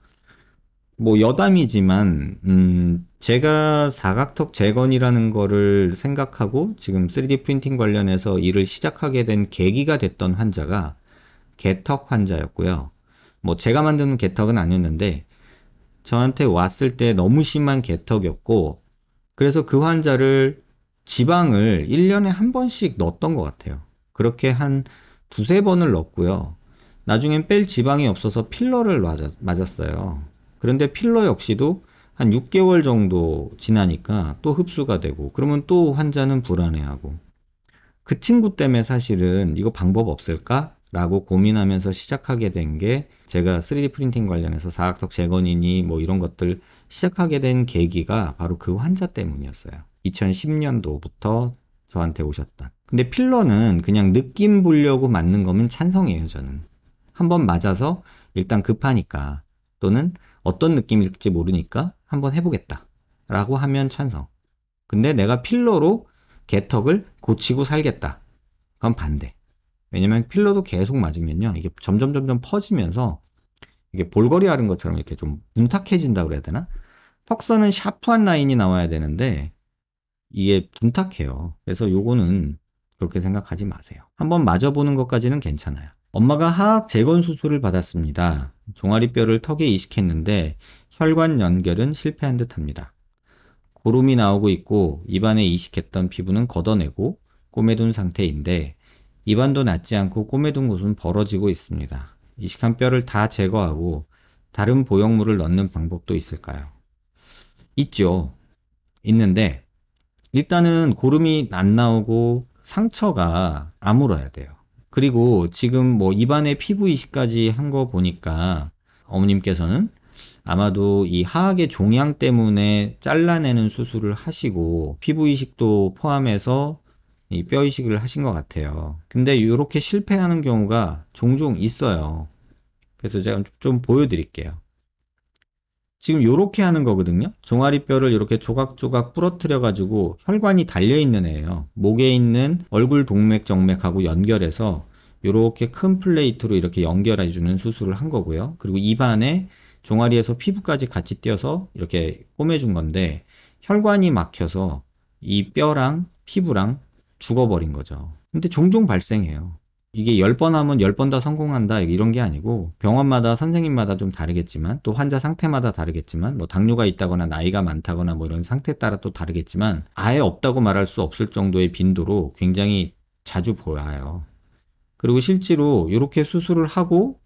[SPEAKER 1] 뭐 여담이지만 음 제가 사각턱 재건이라는 거를 생각하고 지금 3D 프린팅 관련해서 일을 시작하게 된 계기가 됐던 환자가 개턱 환자였고요. 뭐 제가 만드는 개턱은 아니었는데 저한테 왔을 때 너무 심한 개턱이었고 그래서 그 환자를 지방을 1년에 한 번씩 넣었던 것 같아요. 그렇게 한 두세 번을 넣었고요. 나중엔 뺄 지방이 없어서 필러를 맞았, 맞았어요. 그런데 필러 역시도 한 6개월 정도 지나니까 또 흡수가 되고 그러면 또 환자는 불안해하고 그 친구 때문에 사실은 이거 방법 없을까? 라고 고민하면서 시작하게 된 게 제가 3D 프린팅 관련해서 사각턱 재건이니 뭐 이런 것들 시작하게 된 계기가 바로 그 환자 때문이었어요. 2010년도부터 저한테 오셨던. 근데 필러는 그냥 느낌 보려고 맞는 거면 찬성이에요, 저는. 한번 맞아서 일단 급하니까 또는 어떤 느낌일지 모르니까 한번 해보겠다 라고 하면 찬성 근데 내가 필러로 개턱을 고치고 살겠다 그건 반대 왜냐면 필러도 계속 맞으면요 이게 점점 점점 퍼지면서 이게 볼거리 아는 것처럼 이렇게 좀 둔탁해진다 그래야 되나 턱선은 샤프한 라인이 나와야 되는데 이게 둔탁해요 그래서 요거는 그렇게 생각하지 마세요 한번 맞아보는 것까지는 괜찮아요 엄마가 하악 재건 수술을 받았습니다 종아리뼈를 턱에 이식했는데 혈관 연결은 실패한 듯합니다. 고름이 나오고 있고 입안에 이식했던 피부는 걷어내고 꼬매둔 상태인데 입안도 낫지 않고 꼬매둔 곳은 벌어지고 있습니다. 이식한 뼈를 다 제거하고 다른 보형물을 넣는 방법도 있을까요? 있죠. 있는데 일단은 고름이 안 나오고 상처가 아물어야 돼요. 그리고 지금 뭐 입안에 피부 이식까지 한 거 보니까 어머님께서는 아마도 이 하악의 종양 때문에 잘라내는 수술을 하시고 피부 이식도 포함해서 이뼈 이식을 하신 것 같아요. 근데 이렇게 실패하는 경우가 종종 있어요. 그래서 제가 좀 보여드릴게요. 지금 이렇게 하는 거거든요. 종아리 뼈를 이렇게 조각조각 부러뜨려 가지고 혈관이 달려 있는 애예요. 목에 있는 얼굴 동맥 정맥하고 연결해서 이렇게 큰 플레이트로 이렇게 연결해 주는 수술을 한 거고요. 그리고 입안에 종아리에서 피부까지 같이 띄어서 이렇게 꼬매준 건데 혈관이 막혀서 이 뼈랑 피부랑 죽어버린 거죠. 근데 종종 발생해요. 이게 10번 하면 10번 다 성공한다 이런 게 아니고 병원마다 선생님마다 좀 다르겠지만 또 환자 상태마다 다르겠지만 뭐 당뇨가 있다거나 나이가 많다거나 뭐 이런 상태에 따라 또 다르겠지만 아예 없다고 말할 수 없을 정도의 빈도로 굉장히 자주 보여요. 그리고 실제로 이렇게 수술을 하고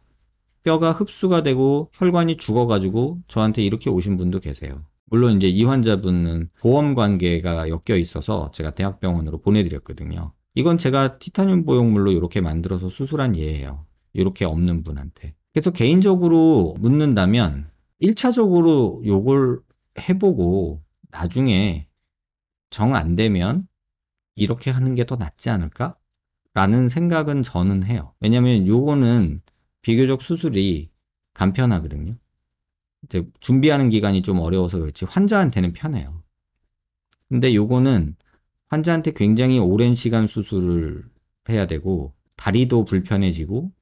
[SPEAKER 1] 뼈가 흡수가 되고 혈관이 죽어가지고 저한테 이렇게 오신 분도 계세요. 물론 이제 이 환자분은 보험 관계가 엮여 있어서 제가 대학병원으로 보내드렸거든요. 이건 제가 티타늄 보형물로 이렇게 만들어서 수술한 예예요. 이렇게 없는 분한테. 그래서 개인적으로 묻는다면 1차적으로 요걸 해보고 나중에 정 안 되면 이렇게 하는 게 더 낫지 않을까? 라는 생각은 저는 해요. 왜냐면 하 요거는 비교적 수술이 간편하거든요. 이제 준비하는 기간이 좀 어려워서 그렇지 환자한테는 편해요. 근데 요거는 환자한테 굉장히 오랜 시간 수술을 해야 되고 다리도 불편해지고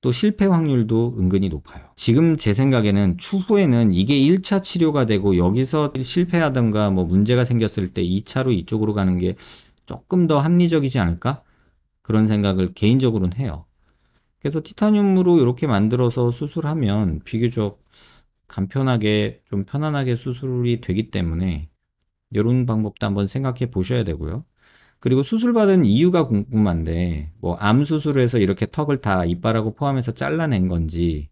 [SPEAKER 1] 또 실패 확률도 은근히 높아요. 지금 제 생각에는 추후에는 이게 1차 치료가 되고 여기서 실패하던가 뭐 문제가 생겼을 때 2차로 이쪽으로 가는 게 조금 더 합리적이지 않을까? 그런 생각을 개인적으로는 해요. 그래서 티타늄으로 이렇게 만들어서 수술하면 비교적 간편하게 좀 편안하게 수술이 되기 때문에 이런 방법도 한번 생각해 보셔야 되고요. 그리고 수술받은 이유가 궁금한데 뭐 암수술해서 이렇게 턱을 다 이빨하고 포함해서 잘라낸 건지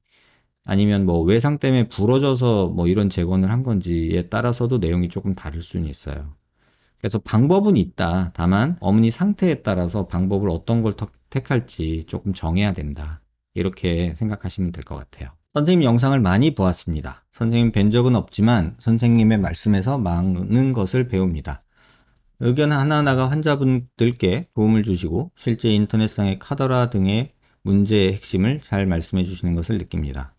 [SPEAKER 1] 아니면 뭐 외상 때문에 부러져서 뭐 이런 재건을 한 건지에 따라서도 내용이 조금 다를 수는 있어요. 그래서 방법은 있다. 다만 어머니 상태에 따라서 방법을 어떤 걸 택할지 조금 정해야 된다. 이렇게 생각하시면 될 것 같아요. 선생님 영상을 많이 보았습니다. 선생님 뵌 적은 없지만 선생님의 말씀에서 많은 것을 배웁니다. 의견 하나하나가 환자분들께 도움을 주시고 실제 인터넷상의 카더라 등의 문제의 핵심을 잘 말씀해 주시는 것을 느낍니다.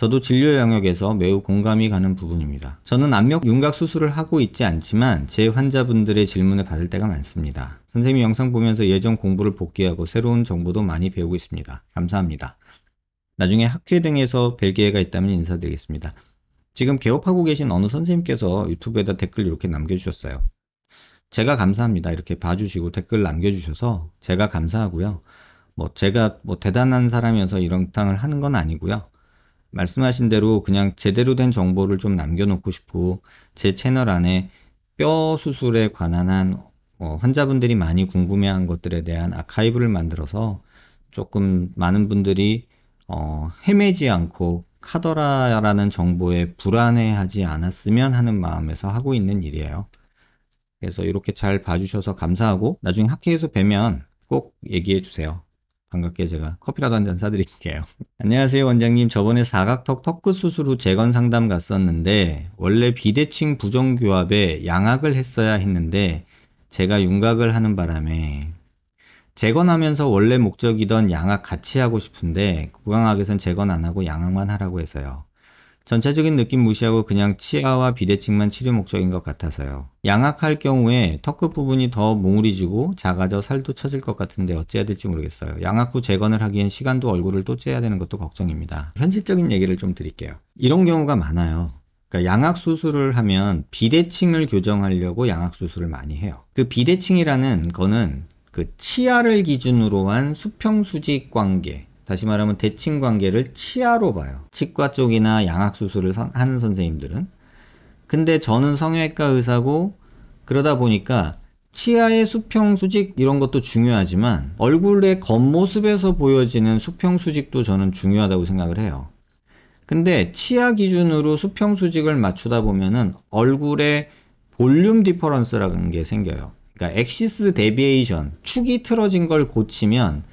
[SPEAKER 1] 저도 진료 영역에서 매우 공감이 가는 부분입니다. 저는 압력 윤곽 수술을 하고 있지 않지만 제 환자분들의 질문을 받을 때가 많습니다. 선생님 영상 보면서 예전 공부를 복귀하고 새로운 정보도 많이 배우고 있습니다. 감사합니다. 나중에 학회 등에서 뵐 기회가 있다면 인사드리겠습니다. 지금 개업하고 계신 어느 선생님께서 유튜브에다 댓글 이렇게 남겨주셨어요. 제가 감사합니다. 이렇게 봐주시고 댓글 남겨주셔서 제가 감사하고요. 뭐 제가 뭐 대단한 사람이어서 이런 땅을 하는 건 아니고요. 말씀하신 대로 그냥 제대로 된 정보를 좀 남겨놓고 싶고 제 채널 안에 뼈 수술에 관한 한 어, 환자분들이 많이 궁금해한 것들에 대한 아카이브를 만들어서 조금 많은 분들이 어, 헤매지 않고 카더라라는 정보에 불안해하지 않았으면 하는 마음에서 하고 있는 일이에요. 그래서 이렇게 잘 봐주셔서 감사하고 나중에 학회에서 뵈면 꼭 얘기해 주세요. 반갑게 제가 커피라도 한 잔 사드릴게요. [LAUGHS] 안녕하세요 원장님. 저번에 사각턱 턱 끝 수술 후 재건 상담 갔었는데 원래 비대칭 부정교합에 양악을 했어야 했는데 제가 윤곽을 하는 바람에 재건하면서 원래 목적이던 양악 같이 하고 싶은데 구강학에선 재건 안 하고 양악만 하라고 해서요. 전체적인 느낌 무시하고 그냥 치아와 비대칭만 치료 목적인 것 같아서요. 양악할 경우에 턱 끝 부분이 더 뭉그리지고 작아져 살도 처질 것 같은데 어찌해야 될지 모르겠어요. 양악 후 재건을 하기엔 시간도 얼굴을 또 째야 되는 것도 걱정입니다. 현실적인 얘기를 좀 드릴게요. 이런 경우가 많아요. 그러니까 양악 수술을 하면 비대칭을 교정하려고 양악 수술을 많이 해요. 그 비대칭이라는 거는 그 치아를 기준으로 한 수평 수직 관계 다시 말하면 대칭 관계를 치아로 봐요. 치과 쪽이나 양악 수술을 하는 선생님들은. 근데 저는 성형외과 의사고 그러다 보니까 치아의 수평 수직 이런 것도 중요하지만 얼굴의 겉모습에서 보여지는 수평 수직도 저는 중요하다고 생각을 해요. 근데 치아 기준으로 수평 수직을 맞추다 보면은 얼굴에 볼륨 디퍼런스라는 게 생겨요. 그러니까 엑시스 데비에이션, 축이 틀어진 걸 고치면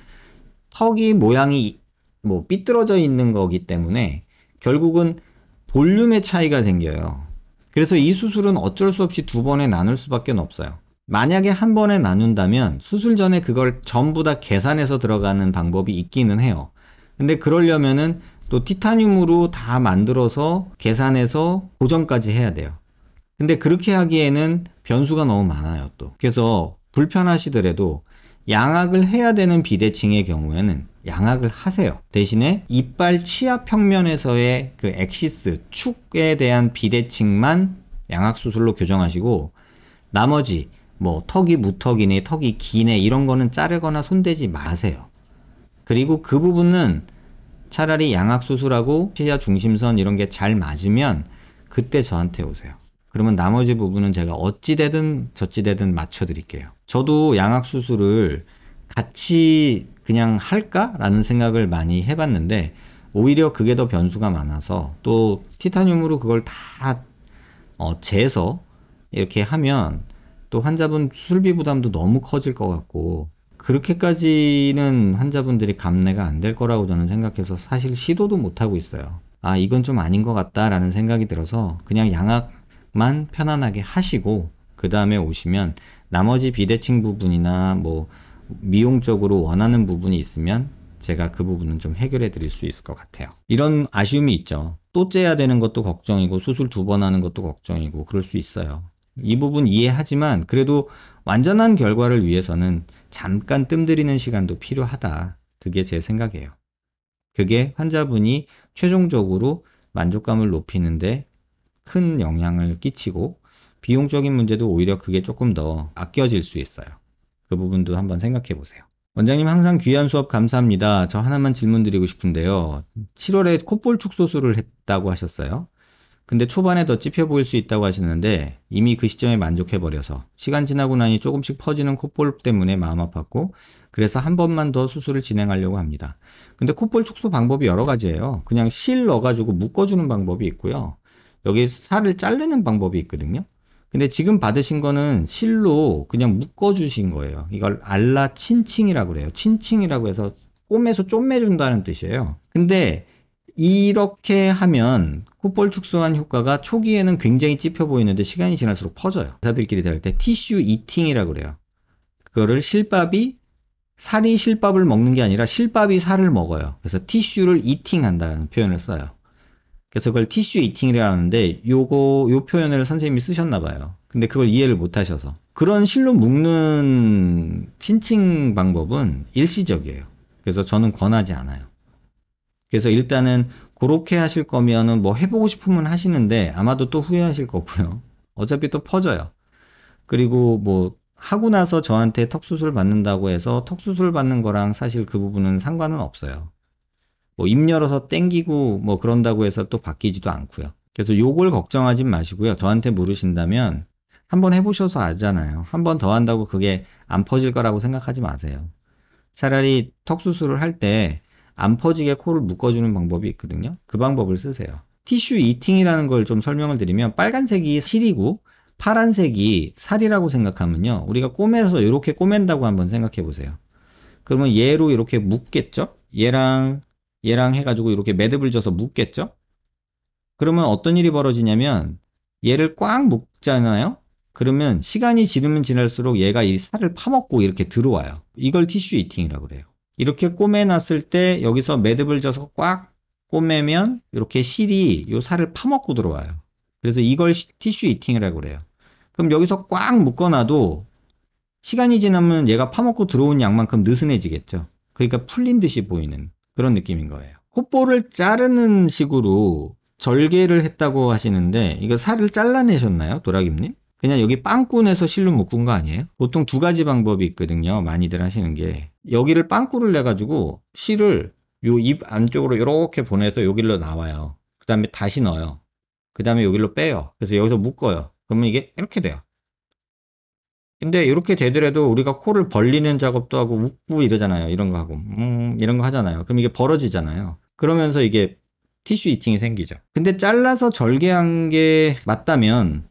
[SPEAKER 1] 턱이 모양이 뭐 삐뚤어져 있는 거기 때문에 결국은 볼륨의 차이가 생겨요. 그래서 이 수술은 어쩔 수 없이 두 번에 나눌 수밖에 없어요. 만약에 한 번에 나눈다면 수술 전에 그걸 전부 다 계산해서 들어가는 방법이 있기는 해요. 근데 그러려면은 또 티타늄으로 다 만들어서 계산해서 고정까지 해야 돼요. 근데 그렇게 하기에는 변수가 너무 많아요, 또. 그래서 불편하시더라도 양악을 해야 되는 비대칭의 경우에는 양악을 하세요. 대신에 이빨 치아 평면에서의 그 엑시스 축에 대한 비대칭만 양악 수술로 교정하시고 나머지 뭐 턱이 무턱이네, 턱이 기네 이런 거는 자르거나 손대지 마세요. 그리고 그 부분은 차라리 양악 수술하고 치아 중심선 이런 게 잘 맞으면 그때 저한테 오세요. 그러면 나머지 부분은 제가 어찌되든 저찌되든 맞춰드릴게요. 저도 양악수술을 같이 그냥 할까라는 생각을 많이 해봤는데 오히려 그게 더 변수가 많아서 또 티타늄으로 그걸 다 어, 재서 이렇게 하면 또 환자분 수술비 부담도 너무 커질 것 같고 그렇게까지는 환자분들이 감내가 안 될 거라고 저는 생각해서 사실 시도도 못하고 있어요. 아 이건 좀 아닌 것 같다라는 생각이 들어서 그냥 양악 만 편안하게 하시고 그 다음에 오시면 나머지 비대칭 부분이나 뭐 미용적으로 원하는 부분이 있으면 제가 그 부분은 좀 해결해 드릴 수 있을 것 같아요. 이런 아쉬움이 있죠. 또 째야 되는 것도 걱정이고 수술 두 번 하는 것도 걱정이고 그럴 수 있어요. 이 부분 이해하지만 그래도 완전한 결과를 위해서는 잠깐 뜸들이는 시간도 필요하다. 그게 제 생각이에요. 그게 환자분이 최종적으로 만족감을 높이는데 큰 영향을 끼치고 비용적인 문제도 오히려 그게 조금 더 아껴질 수 있어요. 그 부분도 한번 생각해 보세요. 원장님 항상 귀한 수업 감사합니다. 저 하나만 질문 드리고 싶은데요. 7월에 콧볼 축소술을 했다고 하셨어요. 근데 초반에 더 찝혀 보일 수 있다고 하시는데 이미 그 시점에 만족해 버려서 시간 지나고 나니 조금씩 퍼지는 콧볼 때문에 마음 아팠고 그래서 한 번만 더 수술을 진행하려고 합니다. 근데 콧볼 축소 방법이 여러 가지예요. 그냥 실 넣어가지고 묶어주는 방법이 있고요. 여기 살을 자르는 방법이 있거든요. 근데 지금 받으신 거는 실로 그냥 묶어주신 거예요. 이걸 알라 친칭이라고 그래요. 친칭이라고 해서 꼬매서 쪼매준다는 뜻이에요. 근데 이렇게 하면 콧볼 축소한 효과가 초기에는 굉장히 찝혀 보이는데 시간이 지날수록 퍼져요. 의사들끼리 대할 때 티슈 이팅이라고 그래요. 그거를 실밥이 살이 실밥을 먹는 게 아니라 실밥이 살을 먹어요. 그래서 티슈를 이팅한다는 표현을 써요. 그래서 그걸 티슈 이팅이라고 하는데 요거 요 표현을 선생님이 쓰셨나 봐요. 근데 그걸 이해를 못 하셔서 그런 실로 묶는 친칭 방법은 일시적이에요. 그래서 저는 권하지 않아요. 그래서 일단은 그렇게 하실 거면은 뭐 해보고 싶으면 하시는데 아마도 또 후회하실 거고요. 어차피 또 퍼져요. 그리고 뭐 하고 나서 저한테 턱수술 받는다고 해서 턱수술 받는 거랑 사실 그 부분은 상관은 없어요. 뭐입 열어서 땡기고 뭐 그런다고 해서 또 바뀌지도 않고요. 그래서 요걸 걱정하지 마시고요. 저한테 물으신다면 한번 해보셔서 알잖아요. 한번더 한다고 그게 안 퍼질 거라고 생각하지 마세요. 차라리 턱 수술을 할 때 안 퍼지게 코를 묶어주는 방법이 있거든요. 그 방법을 쓰세요. 티슈 이팅이라는 걸 좀 설명을 드리면 빨간색이 실이고 파란색이 살이라고 생각하면요. 우리가 꼬매서 이렇게 꼬맨다고 한번 생각해 보세요. 그러면 얘로 이렇게 묶겠죠? 얘랑 얘랑 해가지고 이렇게 매듭을 줘서 묶겠죠? 그러면 어떤 일이 벌어지냐면 얘를 꽉 묶잖아요? 그러면 시간이 지르면 지날수록 얘가 이 살을 파먹고 이렇게 들어와요. 이걸 티슈 이팅이라고 그래요. 이렇게 꼬매놨을 때 여기서 매듭을 져서 꽉 꼬매면 이렇게 실이 이 살을 파먹고 들어와요. 그래서 이걸 티슈 이팅이라고 그래요. 그럼 여기서 꽉 묶어놔도 시간이 지나면 얘가 파먹고 들어온 양만큼 느슨해지겠죠. 그러니까 풀린 듯이 보이는 그런 느낌인 거예요. 콧볼을 자르는 식으로 절개를 했다고 하시는데 이거 살을 잘라내셨나요? 도라김님? 그냥 여기 빵꾼에서 실로 묶은 거 아니에요? 보통 두 가지 방법이 있거든요. 많이들 하시는 게 여기를 빵꾸를 내가지고 실을 요입 안쪽으로 이렇게 보내서 여기로 나와요. 그 다음에 다시 넣어요. 그 다음에 여기로 빼요. 그래서 여기서 묶어요. 그러면 이게 이렇게 돼요. 근데 이렇게 되더라도 우리가 코를 벌리는 작업도 하고 웃고 이러잖아요. 이런 거 하고 음 이런 거 하잖아요. 그럼 이게 벌어지잖아요. 그러면서 이게 티슈 이팅이 생기죠. 근데 잘라서 절개한 게 맞다면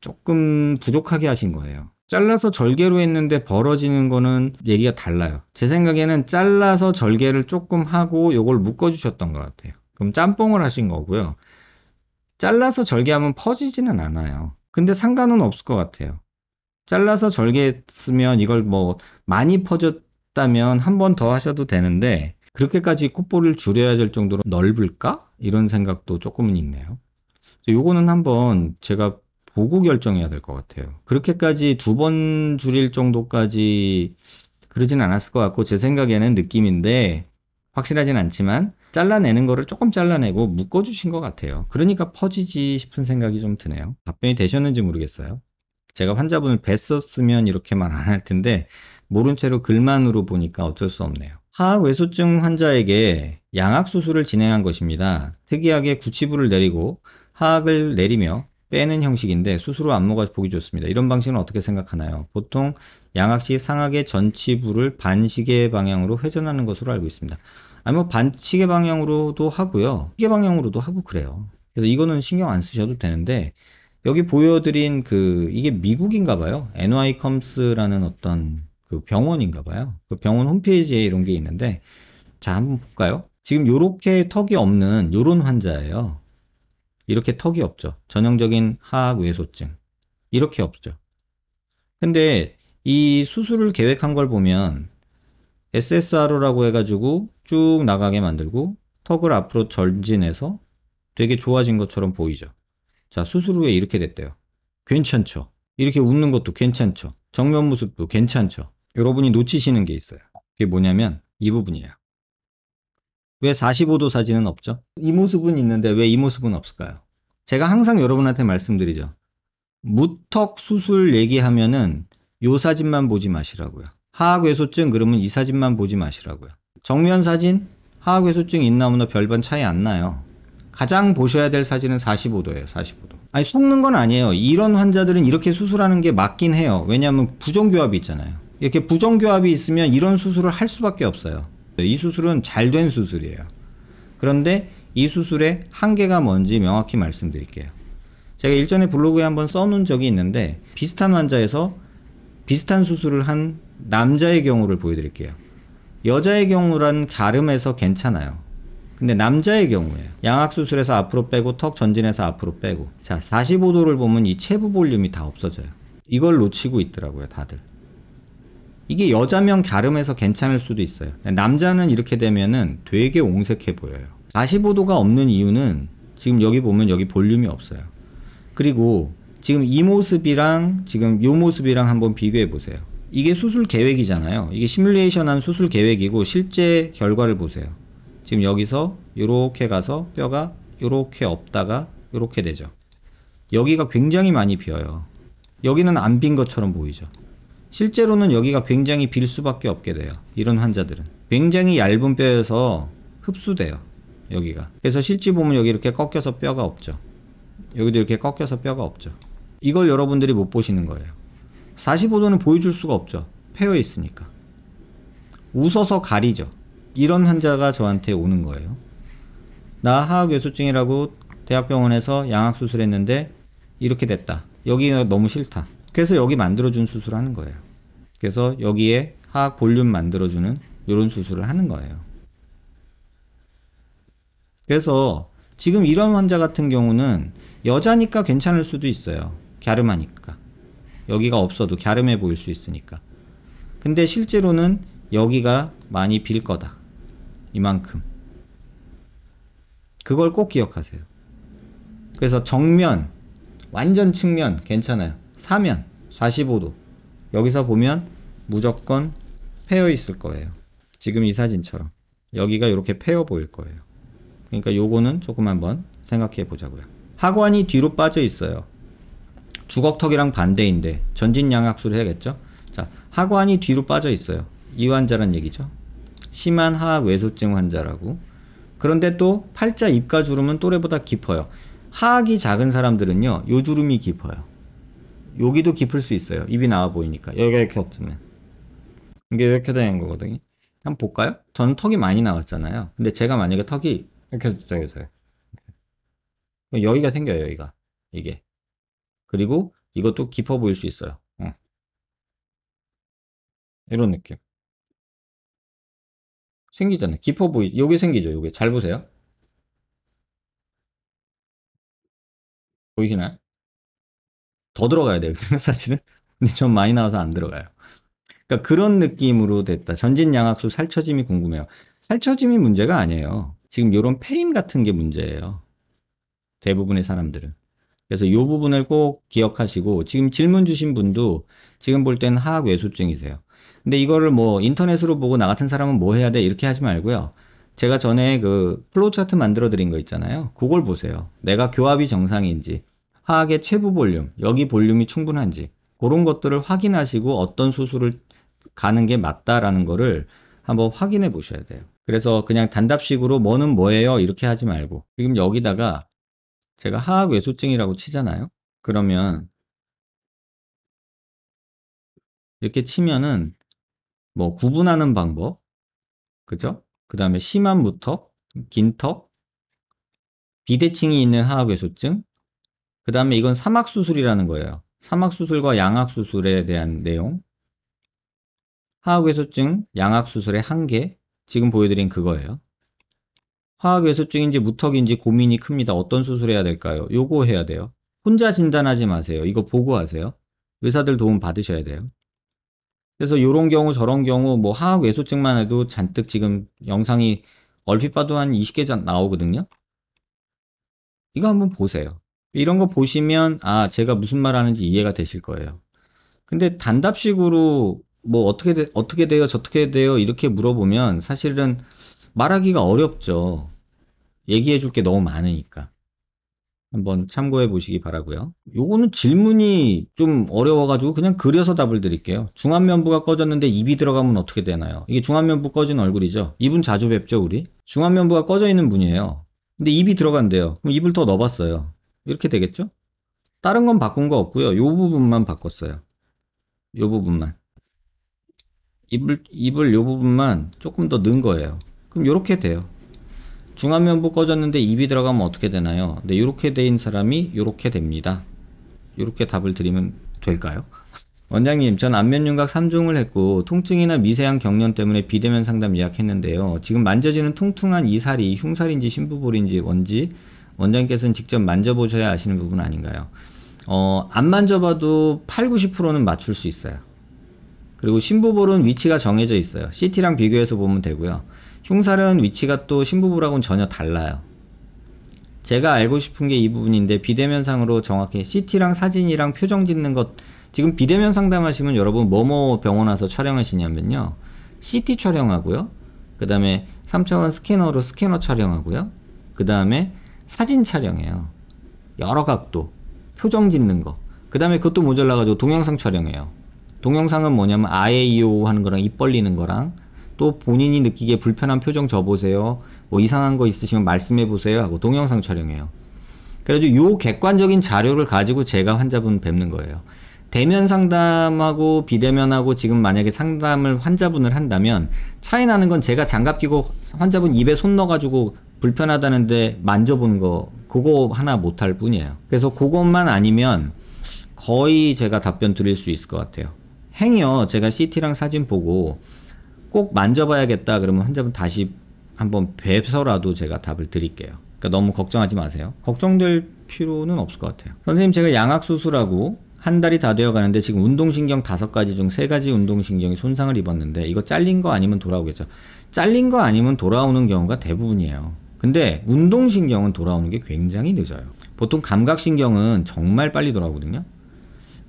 [SPEAKER 1] 조금 부족하게 하신 거예요. 잘라서 절개로 했는데 벌어지는 거는 얘기가 달라요. 제 생각에는 잘라서 절개를 조금 하고 요걸 묶어주셨던 것 같아요. 그럼 짬뽕을 하신 거고요. 잘라서 절개하면 퍼지지는 않아요. 근데 상관은 없을 것 같아요. 잘라서 절개했으면 이걸 뭐 많이 퍼졌다면 한 번 더 하셔도 되는데 그렇게까지 콧볼을 줄여야 될 정도로 넓을까? 이런 생각도 조금은 있네요. 요거는 한번 제가 보고 결정해야 될 것 같아요. 그렇게까지 두 번 줄일 정도까지 그러진 않았을 것 같고 제 생각에는 느낌인데 확실하진 않지만 잘라내는 거를 조금 잘라내고 묶어주신 것 같아요. 그러니까 퍼지지 싶은 생각이 좀 드네요. 답변이 되셨는지 모르겠어요. 제가 환자분을 뵀었으면 이렇게 말 안 할 텐데 모른 채로 글만으로 보니까 어쩔 수 없네요. 하외소증 환자에게 양악 수술을 진행한 것입니다. 특이하게 구치부를 내리고 하악을 내리며 빼는 형식인데 수술 후 안무가 보기 좋습니다. 이런 방식은 어떻게 생각하나요? 보통 양악 시 상악의 전치부를 반시계 방향으로 회전하는 것으로 알고 있습니다. 아니 면 뭐 반시계 방향으로도 하고요. 시계 방향으로도 하고 그래요. 그래서 이거는 신경 안 쓰셔도 되는데 여기 보여드린 그 이게 미국인가 봐요. NYComs라는 어떤 그 병원인가 봐요. 그 병원 홈페이지에 이런 게 있는데 자 한번 볼까요? 지금 요렇게 턱이 없는 요런 환자예요. 이렇게 턱이 없죠. 전형적인 하악 외소증. 이렇게 없죠. 근데 이 수술을 계획한 걸 보면 SSRO라고 해가지고 쭉 나가게 만들고 턱을 앞으로 절진해서 되게 좋아진 것처럼 보이죠. 자, 수술 후에 이렇게 됐대요. 괜찮죠? 이렇게 웃는 것도 괜찮죠? 정면 모습도 괜찮죠? 여러분이 놓치시는 게 있어요. 그게 뭐냐면 이 부분이에요. 왜 45도 사진은 없죠? 이 모습은 있는데 왜 이 모습은 없을까요? 제가 항상 여러분한테 말씀드리죠. 무턱 수술 얘기하면은 요 사진만 보지 마시라고요. 하악외소증 그러면 이 사진만 보지 마시라고요. 정면 사진 하악외소증 있나 없나 별반 차이 안 나요. 가장 보셔야 될 사진은 45도예요. 45도. 아니 속는 건 아니에요. 이런 환자들은 이렇게 수술하는 게 맞긴 해요. 왜냐하면 부정교합이 있잖아요. 이렇게 부정교합이 있으면 이런 수술을 할 수밖에 없어요. 이 수술은 잘 된 수술이에요. 그런데 이 수술의 한계가 뭔지 명확히 말씀드릴게요. 제가 일전에 블로그에 한번 써놓은 적이 있는데 비슷한 환자에서 비슷한 수술을 한 남자의 경우를 보여드릴게요. 여자의 경우란 갸름해서 괜찮아요. 근데 남자의 경우에 양악수술에서 앞으로 빼고 턱 전진해서 앞으로 빼고 자 45도를 보면 이 체부 볼륨이 다 없어져요 이걸 놓치고 있더라고요 다들 이게 여자면 갸름해서 괜찮을 수도 있어요 남자는 이렇게 되면은 되게 옹색해 보여요 45도가 없는 이유는 지금 여기 보면 여기 볼륨이 없어요 그리고 지금 이 모습이랑 지금 이 모습이랑 한번 비교해 보세요 이게 수술 계획이잖아요 이게 시뮬레이션한 수술 계획이고 실제 결과를 보세요 지금 여기서 이렇게 가서 뼈가 이렇게 없다가 이렇게 되죠. 여기가 굉장히 많이 비어요. 여기는 안 빈 것처럼 보이죠. 실제로는 여기가 굉장히 빌 수밖에 없게 돼요. 이런 환자들은. 굉장히 얇은 뼈여서 흡수돼요. 여기가. 그래서 실제 보면 여기 이렇게 꺾여서 뼈가 없죠. 여기도 이렇게 꺾여서 뼈가 없죠. 이걸 여러분들이 못 보시는 거예요. 45도는 보여줄 수가 없죠. 패여 있으니까. 웃어서 가리죠. 이런 환자가 저한테 오는 거예요. 나 하악외소증이라고 대학병원에서 양악수술 했는데 이렇게 됐다. 여기가 너무 싫다. 그래서 여기 만들어준 수술 하는 거예요. 그래서 여기에 하악 볼륨 만들어주는 이런 수술을 하는 거예요. 그래서 지금 이런 환자 같은 경우는 여자니까 괜찮을 수도 있어요. 갸름하니까. 여기가 없어도 갸름해 보일 수 있으니까. 근데 실제로는 여기가 많이 빌 거다. 이만큼. 그걸 꼭 기억하세요. 그래서 정면, 완전 측면 괜찮아요. 사면 45도. 여기서 보면 무조건 패여 있을 거예요. 지금 이 사진처럼. 여기가 이렇게 패여 보일 거예요. 그러니까 요거는 조금 한번 생각해 보자고요. 하관이 뒤로 빠져 있어요. 주걱턱이랑 반대인데 전진 양악수를 해야겠죠? 자, 하관이 뒤로 빠져 있어요. 이완자란 얘기죠. 심한 하악 외소증 환자라고. 그런데 또 팔자 입가 주름은 또래보다 깊어요. 하악이 작은 사람들은요, 요 주름이 깊어요. 여기도 깊을 수 있어요. 입이 나와 보이니까. 여기가 이렇게 없으면. 이게 이렇게 되는 거거든요. 한번 볼까요? 저는 턱이 많이 나왔잖아요. 근데 제가 만약에 턱이 이렇게 정해서요. 여기가 생겨요, 여기가. 이게. 그리고 이것도 깊어 보일 수 있어요. 응. 이런 느낌. 생기잖아요. 기포 부위, 요게 생기죠. 요게. 잘 보세요. 보이시나요? 더 들어가야 돼요. 사실은. 근데 전 많이 나와서 안 들어가요. 그러니까 그런 느낌으로 됐다. 전진 양악수 살처짐이 궁금해요. 살처짐이 문제가 아니에요. 지금 요런 페임 같은 게 문제예요. 대부분의 사람들은. 그래서 요 부분을 꼭 기억하시고 지금 질문 주신 분도 지금 볼 때는 하악 외소증이세요. 근데 이거를 뭐 인터넷으로 보고 나 같은 사람은 뭐 해야 돼 이렇게 하지 말고요. 제가 전에 그 플로우 차트 만들어 드린 거 있잖아요. 그걸 보세요. 내가 교합이 정상인지, 하악의 체부 볼륨, 여기 볼륨이 충분한지 그런 것들을 확인하시고 어떤 수술을 가는 게 맞다라는 거를 한번 확인해 보셔야 돼요. 그래서 그냥 단답식으로 뭐는 뭐예요 이렇게 하지 말고 지금 여기다가 제가 하악 외소증이라고 치잖아요. 그러면 이렇게 치면은 뭐 구분하는 방법, 그죠? 그 다음에 심한 무턱, 긴 턱, 비대칭이 있는 하악외소증, 그 다음에 이건 사막수술이라는 거예요. 사막수술과 양악수술에 대한 내용, 하악외소증, 양악수술의 한계, 지금 보여드린 그거예요. 화학외소증인지 무턱인지 고민이 큽니다. 어떤 수술해야 될까요? 요거 해야 돼요. 혼자 진단하지 마세요. 이거 보고 하세요. 의사들 도움 받으셔야 돼요. 그래서 이런 경우 저런 경우 뭐 화학 외소증만 해도 잔뜩 지금 영상이 얼핏 봐도 한 20개 나오거든요. 이거 한번 보세요. 이런 거 보시면 아 제가 무슨 말 하는지 이해가 되실 거예요. 근데 단답식으로 뭐 어떻게 되, 어떻게 돼요 저떻게 돼요 이렇게 물어보면 사실은 말하기가 어렵죠. 얘기해 줄게 너무 많으니까. 한번 참고해 보시기 바라고요. 요거는 질문이 좀 어려워가지고 그냥 그려서 답을 드릴게요. 중안면부가 꺼졌는데 입이 들어가면 어떻게 되나요? 이게 중안면부 꺼진 얼굴이죠. 입은 자주 뵙죠 우리? 중안면부가 꺼져 있는 분이에요. 근데 입이 들어간대요. 그럼 입을 더 넣어봤어요. 이렇게 되겠죠? 다른 건 바꾼 거 없고요. 요 부분만 바꿨어요. 요 부분만. 입을, 입을 요 부분만 조금 더 넣은 거예요. 그럼 요렇게 돼요. 중안면부 꺼졌는데 입이 들어가면 어떻게 되나요? 네, 이렇게 된 사람이 이렇게 됩니다. 이렇게 답을 드리면 될까요? [LAUGHS] 원장님, 전 안면윤곽 3종을 했고 통증이나 미세한 경련 때문에 비대면 상담 예약했는데요. 지금 만져지는 통통한 이 살이 흉살인지 신부볼인지 뭔지 원장님께서는 직접 만져보셔야 아시는 부분 아닌가요? 어, 안 만져봐도 8, 90%는 맞출 수 있어요. 그리고 신부볼은 위치가 정해져 있어요. CT랑 비교해서 보면 되고요. 흉살은 위치가 또 신부부라고는 전혀 달라요. 제가 알고 싶은 게 이 부분인데 비대면상으로 정확히 CT랑 사진이랑 표정 짓는 것 지금 비대면 상담하시면 여러분 뭐뭐 병원 와서 촬영하시냐면요. CT 촬영하고요. 그 다음에 3차원 스캐너로 스캐너 촬영하고요. 그 다음에 사진 촬영해요. 여러 각도, 표정 짓는 거. 그 다음에 그것도 모자라가지고 동영상 촬영해요. 동영상은 뭐냐면 아예 이오 하는 거랑 입 벌리는 거랑 또 본인이 느끼기에 불편한 표정 접으세요. 뭐 이상한 거 있으시면 말씀해 보세요 하고 동영상 촬영해요. 그래가요 객관적인 자료를 가지고 제가 환자분 뵙는 거예요. 대면 상담하고 비대면하고 지금 만약에 상담을 환자분을 한다면 차이 나는 건 제가 장갑 끼고 환자분 입에 손 넣어가지고 불편하다는데 만져본 거 그거 하나 못 할 뿐이에요. 그래서 그것만 아니면 거의 제가 답변 드릴 수 있을 것 같아요. 행여 제가 CT랑 사진 보고 꼭 만져봐야겠다 그러면 환자분 다시 한번 뵈서라도 제가 답을 드릴게요. 그러니까 너무 걱정하지 마세요. 걱정될 필요는 없을 것 같아요. 선생님 제가 양악 수술하고 한 달이 다 되어 가는데 지금 운동신경 다섯 가지 중 세 가지 운동신경이 손상을 입었는데 이거 잘린 거 아니면 돌아오겠죠. 잘린 거 아니면 돌아오는 경우가 대부분이에요. 근데 운동신경은 돌아오는 게 굉장히 늦어요. 보통 감각신경은 정말 빨리 돌아오거든요.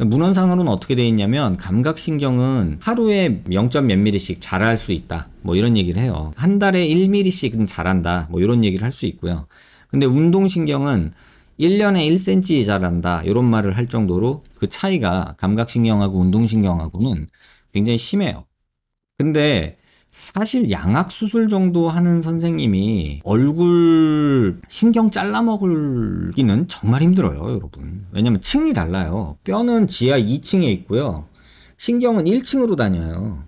[SPEAKER 1] 문헌상으로는 어떻게 되어 있냐면 감각신경은 하루에 0. 몇미리씩 자랄 수 있다. 뭐 이런 얘기를 해요. 한 달에 1미리씩은 자란다. 뭐 이런 얘기를 할 수 있고요. 근데 운동신경은 1년에 1cm 자란다. 이런 말을 할 정도로 그 차이가 감각신경하고 운동신경하고는 굉장히 심해요. 근데 사실 양악 수술 정도 하는 선생님이 얼굴 신경 잘라먹을기는 정말 힘들어요, 여러분. 왜냐면 층이 달라요. 뼈는 지하 2층에 있고요. 신경은 1층으로 다녀요.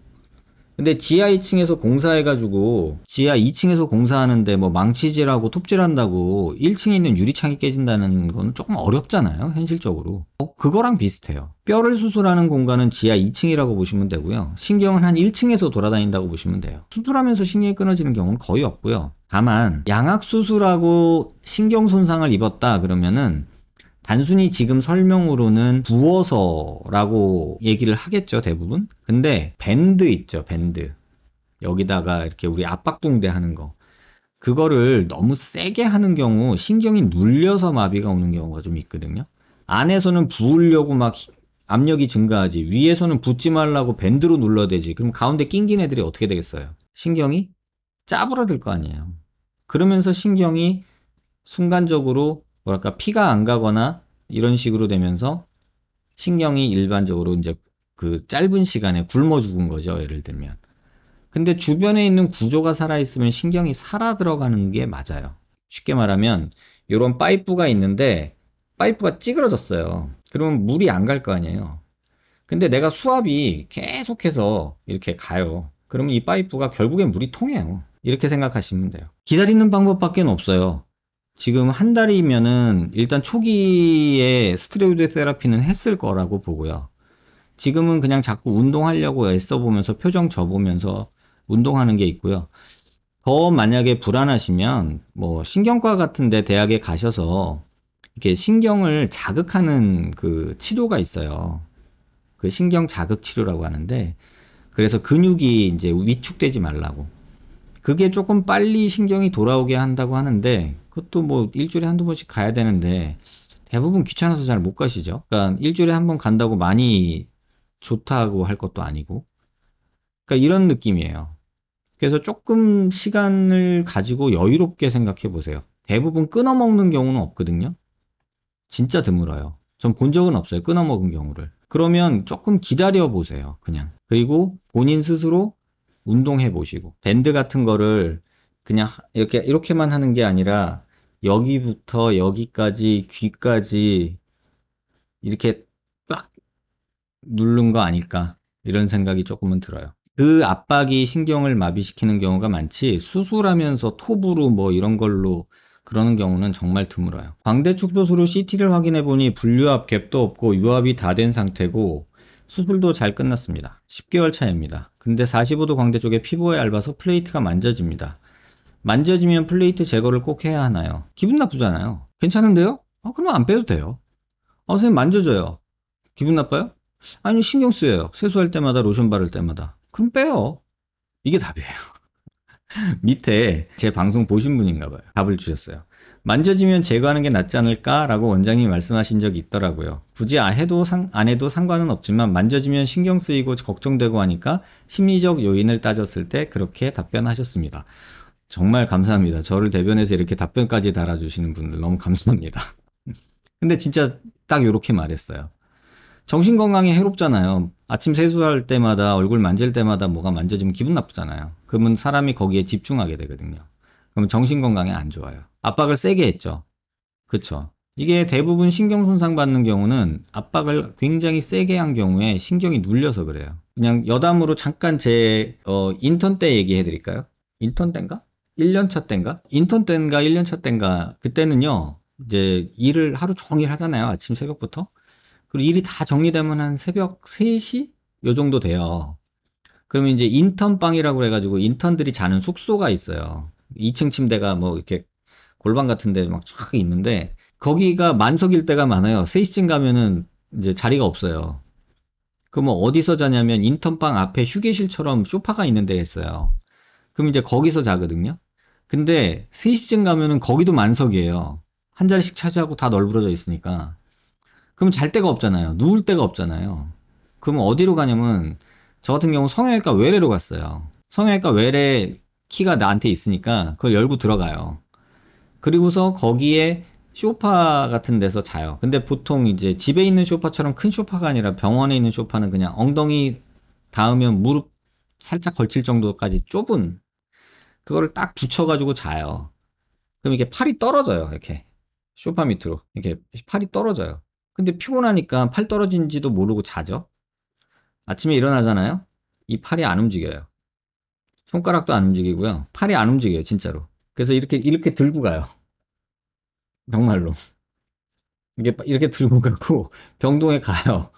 [SPEAKER 1] 근데 지하 2층에서 공사해가지고 지하 2층에서 공사하는데 뭐 망치질하고 톱질한다고 1층에 있는 유리창이 깨진다는 건 조금 어렵잖아요 현실적으로 어, 그거랑 비슷해요 뼈를 수술하는 공간은 지하 2층이라고 보시면 되고요 신경은 한 1층에서 돌아다닌다고 보시면 돼요 수술하면서 신경이 끊어지는 경우는 거의 없고요 다만 양악 수술하고 신경 손상을 입었다 그러면은 단순히 지금 설명으로는 부어서라고 얘기를 하겠죠 대부분 근데 밴드 있죠 밴드 여기다가 이렇게 우리 압박붕대 하는 거 그거를 너무 세게 하는 경우 신경이 눌려서 마비가 오는 경우가 좀 있거든요 안에서는 부으려고 막 압력이 증가하지 위에서는 붙지 말라고 밴드로 눌러대지 그럼 가운데 낑긴 애들이 어떻게 되겠어요 신경이 짜부라들 거 아니에요 그러면서 신경이 순간적으로 뭐랄까 피가 안 가거나 이런 식으로 되면서 신경이 일반적으로 이제 그 짧은 시간에 굶어 죽은 거죠. 예를 들면. 근데 주변에 있는 구조가 살아있으면 신경이 살아 들어가는 게 맞아요. 쉽게 말하면 이런 파이프가 있는데 파이프가 찌그러졌어요. 그러면 물이 안 갈 거 아니에요. 근데 내가 수압이 계속해서 이렇게 가요. 그러면 이 파이프가 결국엔 물이 통해요. 이렇게 생각하시면 돼요. 기다리는 방법밖에 없어요. 지금 한 달이면은 일단 초기에 스트로이드 세라피는 했을 거라고 보고요. 지금은 그냥 자꾸 운동하려고 애써 보면서 표정 접으면서 운동하는 게 있고요. 더 만약에 불안하시면 뭐 신경과 같은데 대학에 가셔서 이렇게 신경을 자극하는 그 치료가 있어요. 그 신경 자극 치료라고 하는데 그래서 근육이 이제 위축되지 말라고 그게 조금 빨리 신경이 돌아오게 한다고 하는데 그것도 뭐 일주일에 한두 번씩 가야 되는데 대부분 귀찮아서 잘 못 가시죠. 그러니까 일주일에 한 번 간다고 많이 좋다고 할 것도 아니고. 그러니까 이런 느낌이에요. 그래서 조금 시간을 가지고 여유롭게 생각해 보세요. 대부분 끊어먹는 경우는 없거든요. 진짜 드물어요. 전 본 적은 없어요. 끊어먹은 경우를. 그러면 조금 기다려 보세요. 그냥. 그리고 본인 스스로 운동해 보시고. 밴드 같은 거를 그냥 이렇게, 이렇게만 하는 게 아니라 여기부터 여기까지 귀까지 이렇게 딱 누른 거 아닐까 이런 생각이 조금은 들어요. 그 압박이 신경을 마비시키는 경우가 많지 수술하면서 톱으로 뭐 이런 걸로 그러는 경우는 정말 드물어요. 광대축소수로 CT를 확인해 보니 분류압 갭도 없고 유압이 다 된 상태고 수술도 잘 끝났습니다. 10개월 차입니다. 근데 45도 광대 쪽에 피부에 얇아서 플레이트가 만져집니다. 만져지면 플레이트 제거를 꼭 해야 하나요? 기분 나쁘잖아요. 괜찮은데요? 아, 그럼 안 빼도 돼요. 아, 선생님 만져줘요. 기분 나빠요? 아니, 요 신경 쓰여요. 세수할 때마다, 로션 바를 때마다. 그럼 빼요. 이게 답이에요. [LAUGHS] 밑에 제 방송 보신 분인가 봐요. 답을 주셨어요. 만져지면 제거하는 게 낫지 않을까라고 원장님이 말씀하신 적이 있더라고요. 굳이 안 해도, 상, 안 해도 상관은 없지만 만져지면 신경 쓰이고 걱정되고 하니까 심리적 요인을 따졌을 때 그렇게 답변하셨습니다. 정말 감사합니다. 저를 대변해서 이렇게 답변까지 달아주시는 분들 너무 감사합니다. [LAUGHS] 근데 진짜 딱 이렇게 말했어요. 정신 건강에 해롭잖아요. 아침 세수할 때마다 얼굴 만질 때마다 뭐가 만져지면 기분 나쁘잖아요. 그러면 사람이 거기에 집중하게 되거든요. 그럼 정신 건강에 안 좋아요. 압박을 세게 했죠. 그쵸 이게 대부분 신경 손상 받는 경우는 압박을 굉장히 세게 한 경우에 신경이 눌려서 그래요. 그냥 여담으로 잠깐 제 어, 인턴 때 얘기해 드릴까요? 인턴 때인가? 1년차 땐가? 인턴 땐가 1년차 땐가 그때는요. 이제 일을 하루 종일 하잖아요. 아침 새벽부터. 그리고 일이 다 정리되면 한 새벽 3시? 요 정도 돼요. 그러면 이제 인턴방이라고 해가지고 인턴들이 자는 숙소가 있어요. 2층 침대가 뭐 이렇게 골반 같은데 막 쫙 있는데 거기가 만석일 때가 많아요. 3시쯤 가면은 이제 자리가 없어요. 그럼 뭐 어디서 자냐면 인턴방 앞에 휴게실처럼 쇼파가 있는 데가 있어요. 그럼 이제 거기서 자거든요. 근데 3시쯤 가면은 거기도 만석이에요. 한 자리씩 차지하고 다 널브러져 있으니까. 그럼 잘 데가 없잖아요. 누울 데가 없잖아요. 그럼 어디로 가냐면 저 같은 경우 성형외과 외래로 갔어요. 성형외과 외래 키가 나한테 있으니까 그걸 열고 들어가요. 그리고서 거기에 쇼파 같은 데서 자요. 근데 보통 이제 집에 있는 쇼파처럼 큰 쇼파가 아니라 병원에 있는 쇼파는 그냥 엉덩이 닿으면 무릎 살짝 걸칠 정도까지 좁은 그거를 딱 붙여가지고 자요. 그럼 이게 팔이 떨어져요. 이렇게. 쇼파 밑으로. 이렇게 팔이 떨어져요. 근데 피곤하니까 팔 떨어진지도 모르고 자죠. 아침에 일어나잖아요. 이 팔이 안 움직여요. 손가락도 안 움직이고요. 팔이 안 움직여요, 진짜로. 그래서 이렇게 이렇게 들고 가요. 정말로. [LAUGHS] 이게 이렇게 들고 가고 병동에 가요.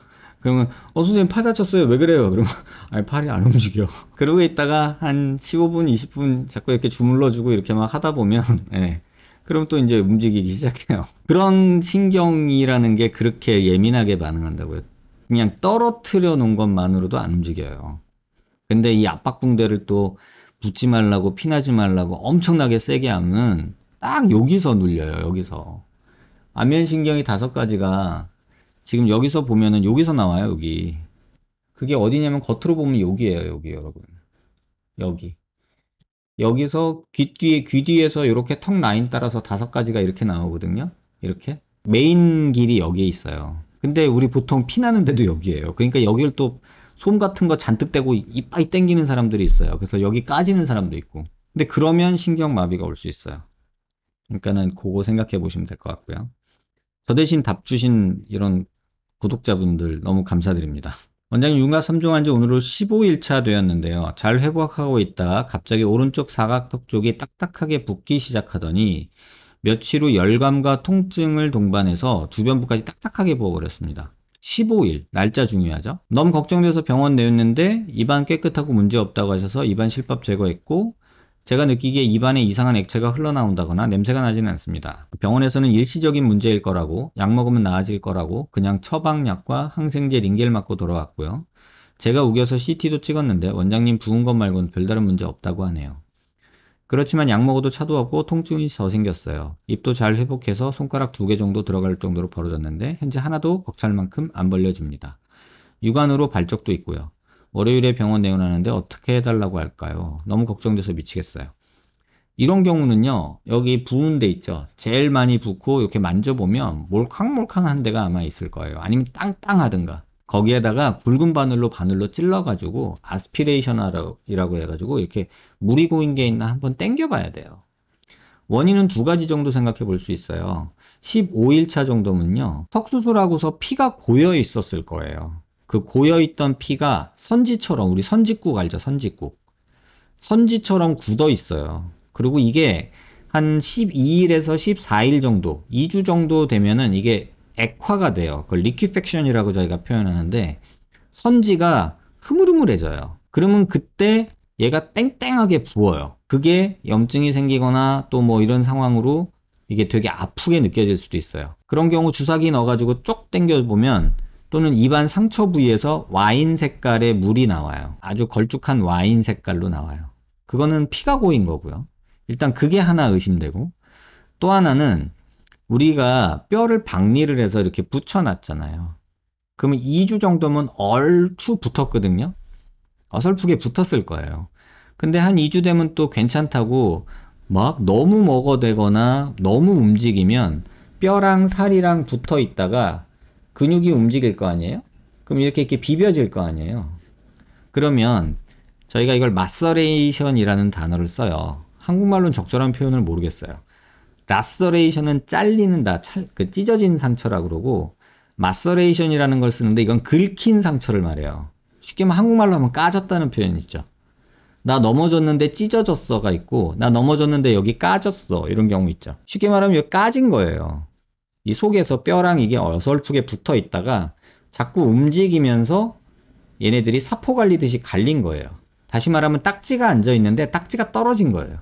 [SPEAKER 1] 그러면 어 선생님 팔 다쳤어요 왜 그래요 그러면 [LAUGHS] 아니 팔이 안 움직여 그러고 있다가 한 15분 20분 자꾸 이렇게 주물러 주고 이렇게 막 하다 보면 [LAUGHS] 예. 그럼 또 이제 움직이기 시작해요 그런 신경이라는 게 그렇게 예민하게 반응한다고요 그냥 떨어뜨려 놓은 것만으로도 안 움직여요 근데 이 압박붕대를 또 붙지 말라고 피나지 말라고 엄청나게 세게 하면 딱 여기서 눌려요 여기서 안면신경이 다섯 가지가 지금 여기서 보면은 여기서 나와요 여기 그게 어디냐면 겉으로 보면 여기에요 여기 여러분 여기 여기서 귀 뒤에 귀 뒤에서 이렇게 턱 라인 따라서 다섯 가지가 이렇게 나오거든요 이렇게 메인 길이 여기에 있어요 근데 우리 보통 피나는 데도 여기에요 그러니까 여기를 또 솜 같은 거 잔뜩 대고 이빨 땡기는 사람들이 있어요 그래서 여기 까지는 사람도 있고 근데 그러면 신경마비가 올 수 있어요 그러니까는 그거 생각해 보시면 될 것 같고요 저 대신 답 주신 이런 구독자분들 너무 감사드립니다. 원장님 윤곽 삼중한지 오늘로 15일차 되었는데요. 잘 회복하고 있다 갑자기 오른쪽 사각턱 쪽이 딱딱하게 붓기 시작하더니 며칠 후 열감과 통증을 동반해서 주변부까지 딱딱하게 부어버렸습니다. 15일 날짜 중요하죠. 너무 걱정돼서 병원 내었는데 입안 깨끗하고 문제없다고 하셔서 입안 실밥 제거했고 제가 느끼기에 입안에 이상한 액체가 흘러나온다거나 냄새가 나지는 않습니다. 병원에서는 일시적인 문제일 거라고 약 먹으면 나아질 거라고 그냥 처방약과 항생제 링겔 맞고 돌아왔고요. 제가 우겨서 CT도 찍었는데 원장님 부은 것 말고는 별다른 문제 없다고 하네요. 그렇지만 약 먹어도 차도 없고 통증이 더 생겼어요. 입도 잘 회복해서 손가락 두 개 정도 들어갈 정도로 벌어졌는데 현재 하나도 벅찰 만큼 안 벌려집니다. 육안으로 발적도 있고요. 월요일에 병원 내원하는데 어떻게 해달라고 할까요? 너무 걱정돼서 미치겠어요. 이런 경우는요, 여기 부은 데 있죠? 제일 많이 붓고 이렇게 만져보면 몰캉몰캉한 데가 아마 있을 거예요. 아니면 땅땅하든가. 거기에다가 굵은 바늘로 바늘로 찔러가지고 아스피레이션이라고 해가지고 이렇게 물이 고인 게 있나 한번 땡겨봐야 돼요. 원인은 두 가지 정도 생각해 볼 수 있어요. 15일차 정도면요. 턱수술하고서 피가 고여 있었을 거예요. 그 고여있던 피가 선지처럼 우리 선지국 알죠? 선지국. 선지처럼 굳어 있어요. 그리고 이게 한 12일에서 14일 정도, 2주 정도 되면은 이게 액화가 돼요. 그걸 리퀴팩션이라고 저희가 표현하는데 선지가 흐물흐물해져요. 그러면 그때 얘가 땡땡하게 부어요. 그게 염증이 생기거나 또 뭐 이런 상황으로 이게 되게 아프게 느껴질 수도 있어요. 그런 경우 주사기 넣어가지고 쪽 당겨보면 또는 입안 상처 부위에서 와인 색깔의 물이 나와요. 아주 걸쭉한 와인 색깔로 나와요. 그거는 피가 고인 거고요. 일단 그게 하나 의심되고 또 하나는 우리가 뼈를 박리를 해서 이렇게 붙여놨잖아요. 그러면 2주 정도면 얼추 붙었거든요. 어설프게 붙었을 거예요. 근데 한 2주 되면 또 괜찮다고 막 너무 먹어대거나 너무 움직이면 뼈랑 살이랑 붙어 있다가 근육이 움직일 거 아니에요? 그럼 이렇게 이렇게 비벼질 거 아니에요? 그러면 저희가 이걸 마서레이션이라는 단어를 써요. 한국말로는 적절한 표현을 모르겠어요. 라서레이션은 잘리는다, 찰, 그 찢어진 상처라고 그러고 마서레이션이라는 걸 쓰는데 이건 긁힌 상처를 말해요. 쉽게 말하면 한국말로 하면 까졌다는 표현이죠. 나 넘어졌는데 찢어졌어가 있고 나 넘어졌는데 여기 까졌어 이런 경우 있죠. 쉽게 말하면 여기 까진 거예요. 이 속에서 뼈랑 이게 어설프게 붙어 있다가 자꾸 움직이면서 얘네들이 사포 갈리듯이 갈린 거예요. 다시 말하면 딱지가 앉아 있는데 딱지가 떨어진 거예요.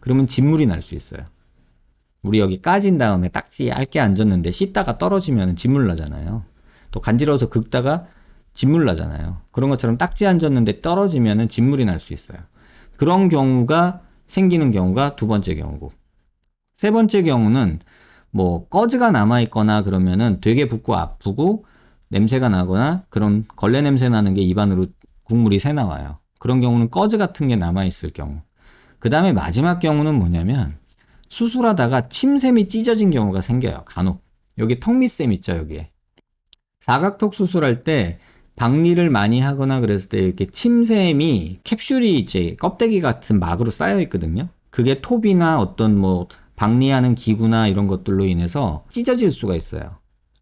[SPEAKER 1] 그러면 진물이 날 수 있어요. 우리 여기 까진 다음에 딱지 얇게 앉았는데 씻다가 떨어지면 진물 나잖아요. 또 간지러워서 긁다가 진물 나잖아요. 그런 것처럼 딱지 앉았는데 떨어지면 진물이 날 수 있어요. 그런 경우가 생기는 경우가 두 번째 경우고. 세 번째 경우는 뭐꺼즈가 남아 있거나 그러면은 되게 붓고 아프고 냄새가 나거나 그런 걸레 냄새 나는 게 입안으로 국물이 새 나와요. 그런 경우는 꺼즈 같은 게 남아 있을 경우. 그 다음에 마지막 경우는 뭐냐면 수술하다가 침샘이 찢어진 경우가 생겨요. 간혹 여기 턱 밑샘 있죠 여기에 사각턱 수술할 때 박리를 많이 하거나 그랬을 때 이렇게 침샘이 캡슐이 이제 껍데기 같은 막으로 쌓여 있거든요. 그게 톱이나 어떤 뭐 박리하는 기구나 이런 것들로 인해서 찢어질 수가 있어요.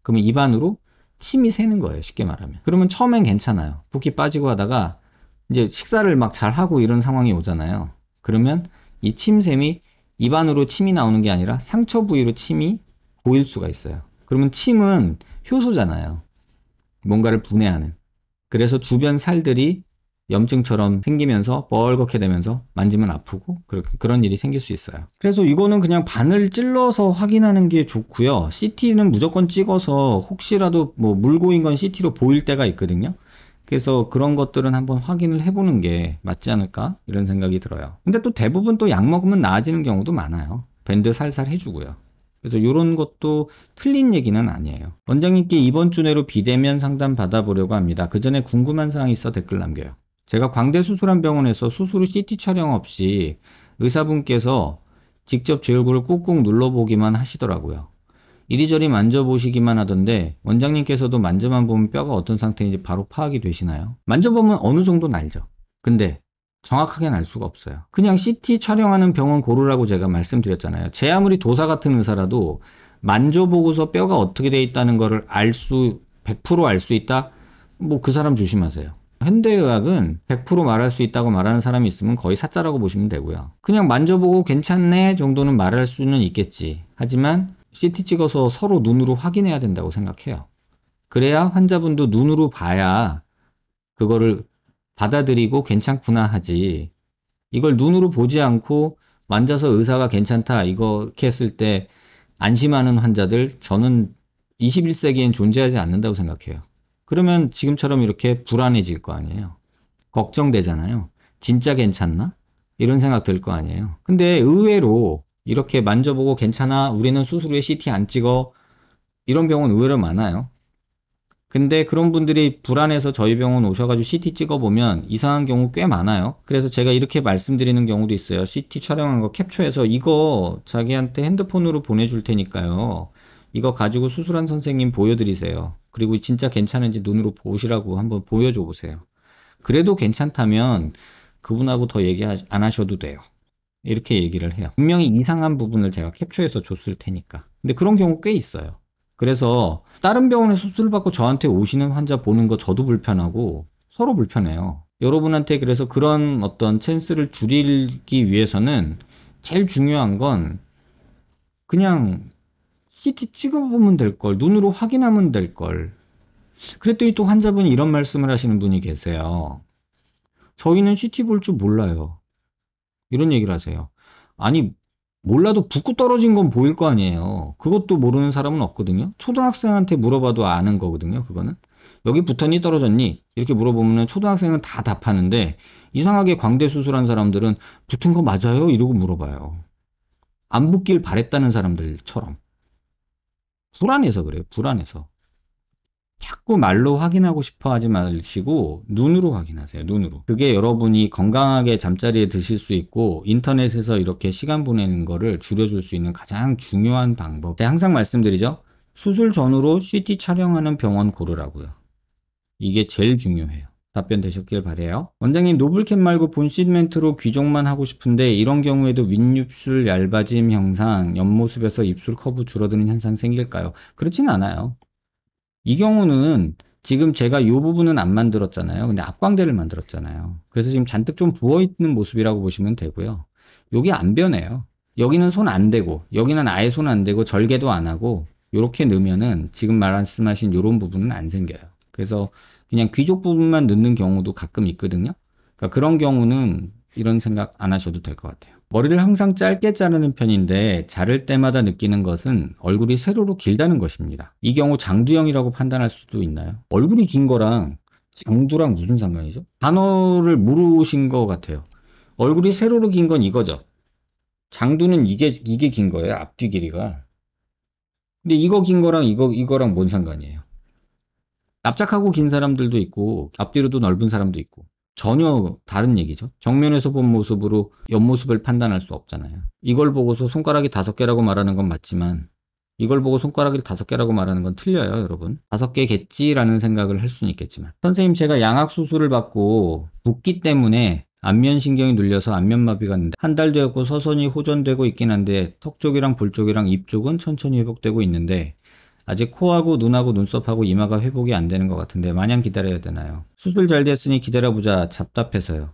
[SPEAKER 1] 그러면 입안으로 침이 새는 거예요. 쉽게 말하면. 그러면 처음엔 괜찮아요. 붓기 빠지고 하다가 이제 식사를 막 잘하고 이런 상황이 오잖아요. 그러면 이 침샘이 입안으로 침이 나오는 게 아니라 상처 부위로 침이 보일 수가 있어요. 그러면 침은 효소잖아요. 뭔가를 분해하는. 그래서 주변 살들이 염증처럼 생기면서 뻘겋게 되면서 만지면 아프고 그런 일이 생길 수 있어요. 그래서 이거는 그냥 반을 찔러서 확인하는 게 좋고요. CT는 무조건 찍어서 혹시라도 뭐 물고인 건 CT로 보일 때가 있거든요. 그래서 그런 것들은 한번 확인을 해보는 게 맞지 않을까 이런 생각이 들어요. 근데 또 대부분 또 약 먹으면 나아지는 경우도 많아요. 밴드 살살 해주고요. 그래서 이런 것도 틀린 얘기는 아니에요. 원장님께 이번 주 내로 비대면 상담 받아보려고 합니다. 그 전에 궁금한 사항 있어 댓글 남겨요. 제가 광대수술한병원에서 수술 후 CT 촬영 없이 의사분께서 직접 제 얼굴을 꾹꾹 눌러보기만 하시더라고요. 이리저리 만져보시기만 하던데 원장님께서도 만져만 보면 뼈가 어떤 상태인지 바로 파악이 되시나요? 만져보면 어느 정도는 알죠. 근데 정확하게는 알 수가 없어요. 그냥 CT 촬영하는 병원 고르라고 제가 말씀드렸잖아요. 제 아무리 도사 같은 의사라도 만져보고서 뼈가 어떻게 돼 있다는 거를 알수 100%알 수 있다? 뭐 그 사람 조심하세요. 현대의학은 100% 말할 수 있다고 말하는 사람이 있으면 거의 사자라고 보시면 되고요. 그냥 만져보고 괜찮네 정도는 말할 수는 있겠지. 하지만 CT 찍어서 서로 눈으로 확인해야 된다고 생각해요. 그래야 환자분도 눈으로 봐야 그거를 받아들이고 괜찮구나 하지. 이걸 눈으로 보지 않고 만져서 의사가 괜찮다 이렇게 했을 때 안심하는 환자들 저는 21세기엔 존재하지 않는다고 생각해요. 그러면 지금처럼 이렇게 불안해질 거 아니에요. 걱정되잖아요. 진짜 괜찮나? 이런 생각 들 거 아니에요. 근데 의외로 이렇게 만져보고 괜찮아 우리는 수술 후에 CT 안 찍어 이런 병원 의외로 많아요. 근데 그런 분들이 불안해서 저희 병원 오셔가지고 CT 찍어보면 이상한 경우 꽤 많아요. 그래서 제가 이렇게 말씀드리는 경우도 있어요. CT 촬영한 거 캡처해서 이거 자기한테 핸드폰으로 보내줄 테니까요. 이거 가지고 수술한 선생님 보여드리세요. 그리고 진짜 괜찮은지 눈으로 보시라고 한번 보여줘 보세요. 그래도 괜찮다면 그분하고 더 얘기 안 하셔도 돼요. 이렇게 얘기를 해요. 분명히 이상한 부분을 제가 캡처해서 줬을 테니까. 근데 그런 경우 꽤 있어요. 그래서 다른 병원에 수술 받고 저한테 오시는 환자 보는 거 저도 불편하고 서로 불편해요. 여러분한테 그래서 그런 어떤 찬스를 줄이기 위해서는 제일 중요한 건 그냥 CT 찍어보면 될 걸, 눈으로 확인하면 될 걸. 그랬더니 또 환자분이 이런 말씀을 하시는 분이 계세요. 저희는 CT 볼 줄 몰라요. 이런 얘기를 하세요. 아니, 몰라도 붓고 떨어진 건 보일 거 아니에요. 그것도 모르는 사람은 없거든요. 초등학생한테 물어봐도 아는 거거든요. 그거는. 여기 붓었니 떨어졌니? 이렇게 물어보면 초등학생은 다 답하는데 이상하게 광대 수술한 사람들은 붙은 거 맞아요? 이러고 물어봐요. 안 붙길 바랬다는 사람들처럼. 불안해서 그래요. 불안해서. 자꾸 말로 확인하고 싶어 하지 마시고 눈으로 확인하세요. 눈으로. 그게 여러분이 건강하게 잠자리에 드실 수 있고 인터넷에서 이렇게 시간 보내는 거를 줄여줄 수 있는 가장 중요한 방법. 제가 항상 말씀드리죠. 수술 전후로 CT 촬영하는 병원 고르라고요. 이게 제일 중요해요. 답변 되셨길 바래요. 원장님 노블캡 말고 본 시멘트로 귀족만 하고 싶은데 이런 경우에도 윗입술 얇아짐 형상 옆모습에서 입술 커브 줄어드는 현상 생길까요? 그렇진 않아요. 이 경우는 지금 제가 이 부분은 안 만들었잖아요. 근데 앞광대를 만들었잖아요. 그래서 지금 잔뜩 좀 부어있는 모습이라고 보시면 되고요. 여기 안 변해요. 여기는 손 안 대고 여기는 아예 손 안 대고 절개도 안 하고 이렇게 넣으면은 지금 말씀하신 이런 부분은 안 생겨요. 그래서 그냥 귀족 부분만 넣는 경우도 가끔 있거든요. 그러니까 그런 경우는 이런 생각 안 하셔도 될 것 같아요. 머리를 항상 짧게 자르는 편인데 자를 때마다 느끼는 것은 얼굴이 세로로 길다는 것입니다. 이 경우 장두형이라고 판단할 수도 있나요? 얼굴이 긴 거랑 장두랑 무슨 상관이죠? 단어를 모르신 것 같아요. 얼굴이 세로로 긴 건 이거죠. 장두는 이게 이게 긴 거예요. 앞뒤 길이가. 근데 이거 긴 거랑 이거 이거랑 뭔 상관이에요? 납작하고 긴 사람들도 있고 앞뒤로도 넓은 사람도 있고 전혀 다른 얘기죠. 정면에서 본 모습으로 옆모습을 판단할 수 없잖아요. 이걸 보고서 손가락이 다섯 개라고 말하는 건 맞지만 이걸 보고 손가락이 다섯 개라고 말하는 건 틀려요, 여러분. 다섯 개겠지라는 생각을 할 수는 있겠지만. 선생님, 제가 양악 수술을 받고 붓기 때문에 안면신경이 눌려서 안면마비가 있는데 한 달 되었고 서선이 호전되고 있긴 한데 턱 쪽이랑 볼 쪽이랑 입 쪽은 천천히 회복되고 있는데 아직 코하고 눈하고 눈썹하고 이마가 회복이 안 되는 것 같은데 마냥 기다려야 되나요? 수술 잘 됐으니 기다려보자 잡답해서요.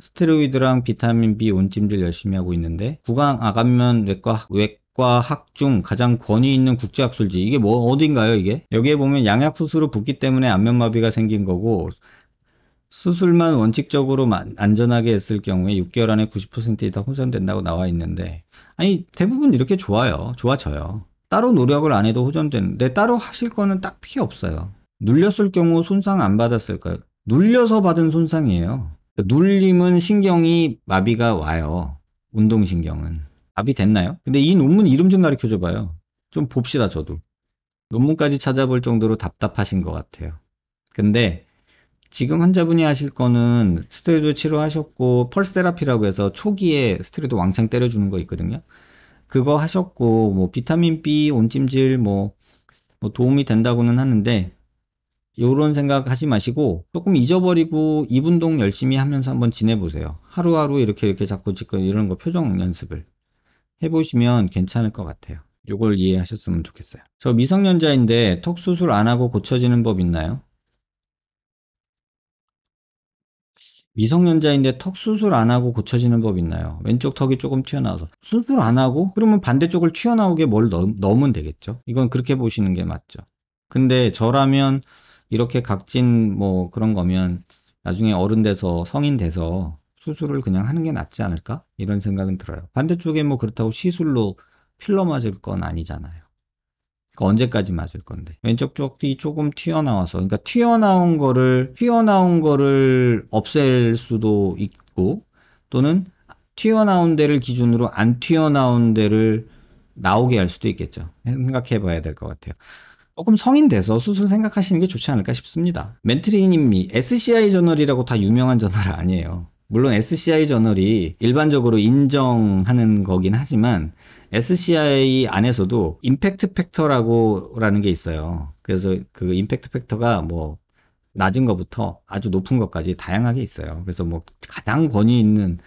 [SPEAKER 1] 스테로이드랑 비타민 B 온찜질 열심히 하고 있는데 구강 아가면 외과 외과 학중 가장 권위 있는 국제학술지 이게 뭐 어딘가요 이게? 여기에 보면 양약 수술을 붓기 때문에 안면마비가 생긴 거고 수술만 원칙적으로 안전하게 했을 경우에 6개월 안에 90% 이상 호전된다고 나와 있는데 아니 대부분 이렇게 좋아요 좋아져요 따로 노력을 안 해도 호전되는데 따로 하실 거는 딱 필요 없어요. 눌렸을 경우 손상 안 받았을까요? 눌려서 받은 손상이에요. 눌림은 신경이 마비가 와요. 운동신경은. 마비 됐나요? 근데 이 논문 이름 좀 가르쳐 줘봐요. 좀 봅시다, 저도. 논문까지 찾아볼 정도로 답답하신 것 같아요. 근데 지금 환자분이 하실 거는 스테로이드 치료하셨고 펄세라피라고 해서 초기에 스테로이드 왕창 때려주는 거 있거든요. 그거 하셨고 뭐 비타민 B 온찜질 뭐, 뭐 도움이 된다고는 하는데 요런 생각 하지 마시고 조금 잊어버리고 이분동 열심히 하면서 한번 지내보세요. 하루하루 이렇게 이렇게 자꾸 지금 이런 거 표정 연습을 해보시면 괜찮을 것 같아요. 요걸 이해하셨으면 좋겠어요. 저 미성년자인데 턱 수술 안 하고 고쳐지는 법 있나요? 미성년자인데 턱 수술 안 하고 고쳐지는 법 있나요? 왼쪽 턱이 조금 튀어나와서 수술 안 하고 그러면 반대쪽을 튀어나오게 뭘 넣, 넣으면 되겠죠. 이건 그렇게 보시는 게 맞죠. 근데 저라면 이렇게 각진 뭐 그런 거면 나중에 어른 돼서 성인 돼서 수술을 그냥 하는 게 낫지 않을까? 이런 생각은 들어요. 반대쪽에 뭐 그렇다고 시술로 필러 맞을 건 아니잖아요. 그러니까 언제까지 맞을 건데 왼쪽 쪽이 조금 튀어나와서 그러니까 튀어나온 거를 튀어나온 거를 없앨 수도 있고 또는 튀어나온 데를 기준으로 안 튀어나온 데를 나오게 할 수도 있겠죠 생각해 봐야 될 것 같아요 조금 성인 돼서 수술 생각하시는 게 좋지 않을까 싶습니다 멘트리님이 SCI 저널이라고 다 유명한 저널 아니에요 물론 SCI 저널이 일반적으로 인정하는 거긴 하지만 SCI 안에서도 임팩트 팩터라고라는 게 있어요. 그래서 그 임팩트 팩터가 뭐 낮은 것부터 아주 높은 것까지 다양하게 있어요. 그래서 뭐 가장 권위 있는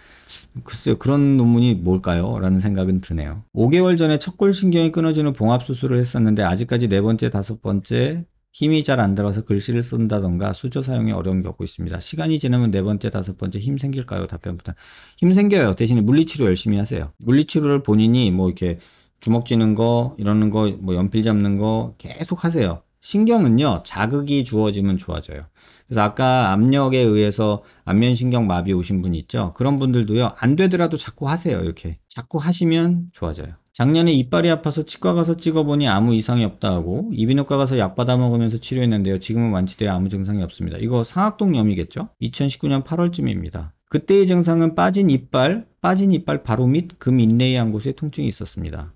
[SPEAKER 1] 글쎄요 그런 논문이 뭘까요? 라는 생각은 드네요. 5개월 전에 척골신경이 끊어지는 봉합 수술을 했었는데 아직까지 네 번째, 다섯 번째 힘이 잘 안 들어서 글씨를 쓴다던가 수저 사용에 어려움을 겪고 있습니다. 시간이 지나면 네 번째, 다섯 번째 힘 생길까요? 답변 부터힘 생겨요. 대신에 물리치료 열심히 하세요. 물리치료를 본인이 뭐 이렇게 주먹 쥐는 거, 이러는 거, 뭐 연필 잡는 거 계속 하세요. 신경은요, 자극이 주어지면 좋아져요. 그래서 아까 압력에 의해서 안면신경 마비 오신 분 있죠? 그런 분들도요, 안 되더라도 자꾸 하세요. 이렇게. 자꾸 하시면 좋아져요. 작년에 이빨이 아파서 치과 가서 찍어보니 아무 이상이 없다 하고 이비인후과 가서 약 받아 먹으면서 치료했는데요. 지금은 완치되어 아무 증상이 없습니다. 이거 상악동염이겠죠? 2019년 8월쯤입니다. 그때의 증상은 빠진 이빨, 빠진 이빨 바로 밑 금 인내의 한 곳에 통증이 있었습니다.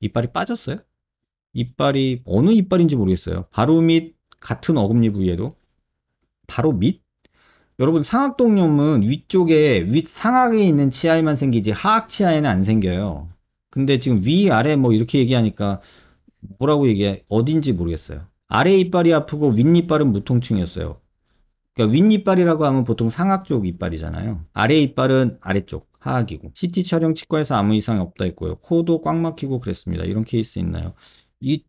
[SPEAKER 1] 이빨이 빠졌어요? 이빨이 어느 이빨인지 모르겠어요. 바로 밑 같은 어금니 부위에도 바로 밑? 여러분 상악동염은 위쪽에 윗상악에 있는 치아에만 생기지 하악 치아에는 안 생겨요. 근데 지금 위, 아래 뭐 이렇게 얘기하니까 뭐라고 얘기해? 어딘지 모르겠어요. 아래 이빨이 아프고 윗이빨은 무통증이었어요. 그러니까 윗이빨이라고 하면 보통 상악 쪽 이빨이잖아요. 아래 이빨은 아래쪽 하악이고 CT 촬영 치과에서 아무 이상이 없다 했고요. 코도 꽉 막히고 그랬습니다. 이런 케이스 있나요? 이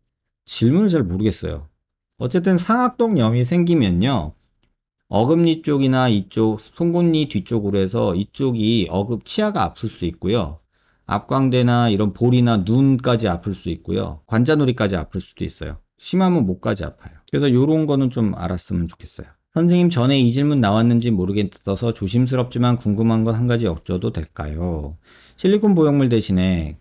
[SPEAKER 1] 질문을 잘 모르겠어요. 어쨌든 상악동염이 생기면요. 어금니 쪽이나 이쪽 송곳니 뒤쪽으로 해서 이쪽이 어금 치아가 아플 수 있고요. 앞광대나 이런 볼이나 눈까지 아플 수 있고요. 관자놀이까지 아플 수도 있어요. 심하면 목까지 아파요. 그래서 이런 거는 좀 알았으면 좋겠어요. 선생님 전에 이 질문 나왔는지 모르겠어서 조심스럽지만 궁금한 건 한 가지 여쭤도 될까요? 실리콘 보형물 대신에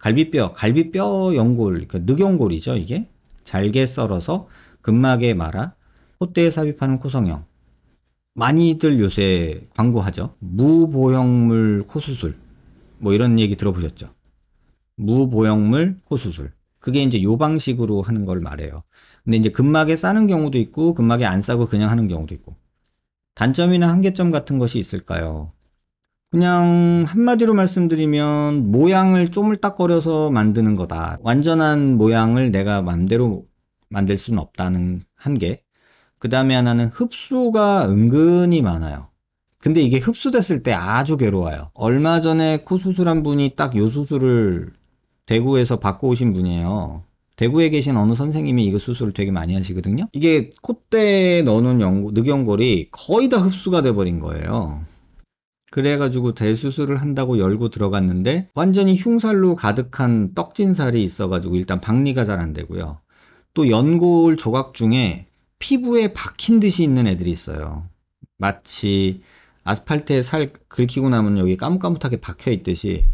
[SPEAKER 1] 갈비뼈, 갈비뼈 연골, 그러니까 늑연골이죠 이게? 잘게 썰어서 근막에 말아 콧대에 삽입하는 코성형 많이들 요새 광고하죠. 무보형물 코수술 뭐 이런 얘기 들어보셨죠? 무보형물 호수술 그게 이제 요 방식으로 하는 걸 말해요. 근데 이제 근막에 싸는 경우도 있고 근막에 안 싸고 그냥 하는 경우도 있고. 단점이나 한계점 같은 것이 있을까요? 그냥 한마디로 말씀드리면 모양을 쪼물딱거려서 만드는 거다. 완전한 모양을 내가 마음대로 만들 수는 없다는 한계. 그 다음에 하나는 흡수가 은근히 많아요. 근데 이게 흡수됐을 때 아주 괴로워요. 얼마 전에 코 수술한 분이 딱 요 수술을 대구에서 받고 오신 분이에요. 대구에 계신 어느 선생님이 이거 수술을 되게 많이 하시거든요. 이게 콧대에 넣는 늑연골이 거의 다 흡수가 돼버린 거예요. 그래가지고 대수술을 한다고 열고 들어갔는데 완전히 흉살로 가득한 떡진 살이 있어가지고 일단 박리가 잘 안 되고요. 또 연골 조각 중에 피부에 박힌 듯이 있는 애들이 있어요. 마치 아스팔트에 살 긁히고 나면 여기 까뭇까뭇하게 박혀 있듯이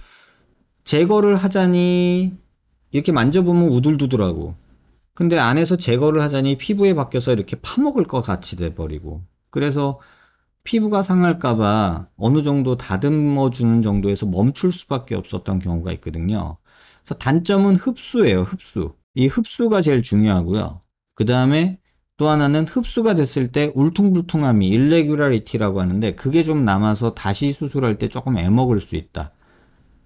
[SPEAKER 1] 제거를 하자니 이렇게 만져보면 우둘두둘하고 근데 안에서 제거를 하자니 피부에 박혀서 이렇게 파먹을 것 같이 돼버리고 그래서 피부가 상할까봐 어느 정도 다듬어 주는 정도에서 멈출 수밖에 없었던 경우가 있거든요. 그래서 단점은 흡수예요, 흡수. 이 흡수가 제일 중요하고요. 그 다음에 또 하나는 흡수가 됐을 때 울퉁불퉁함이 일레귤라리티라고 하는데 그게 좀 남아서 다시 수술할 때 조금 애먹을 수 있다.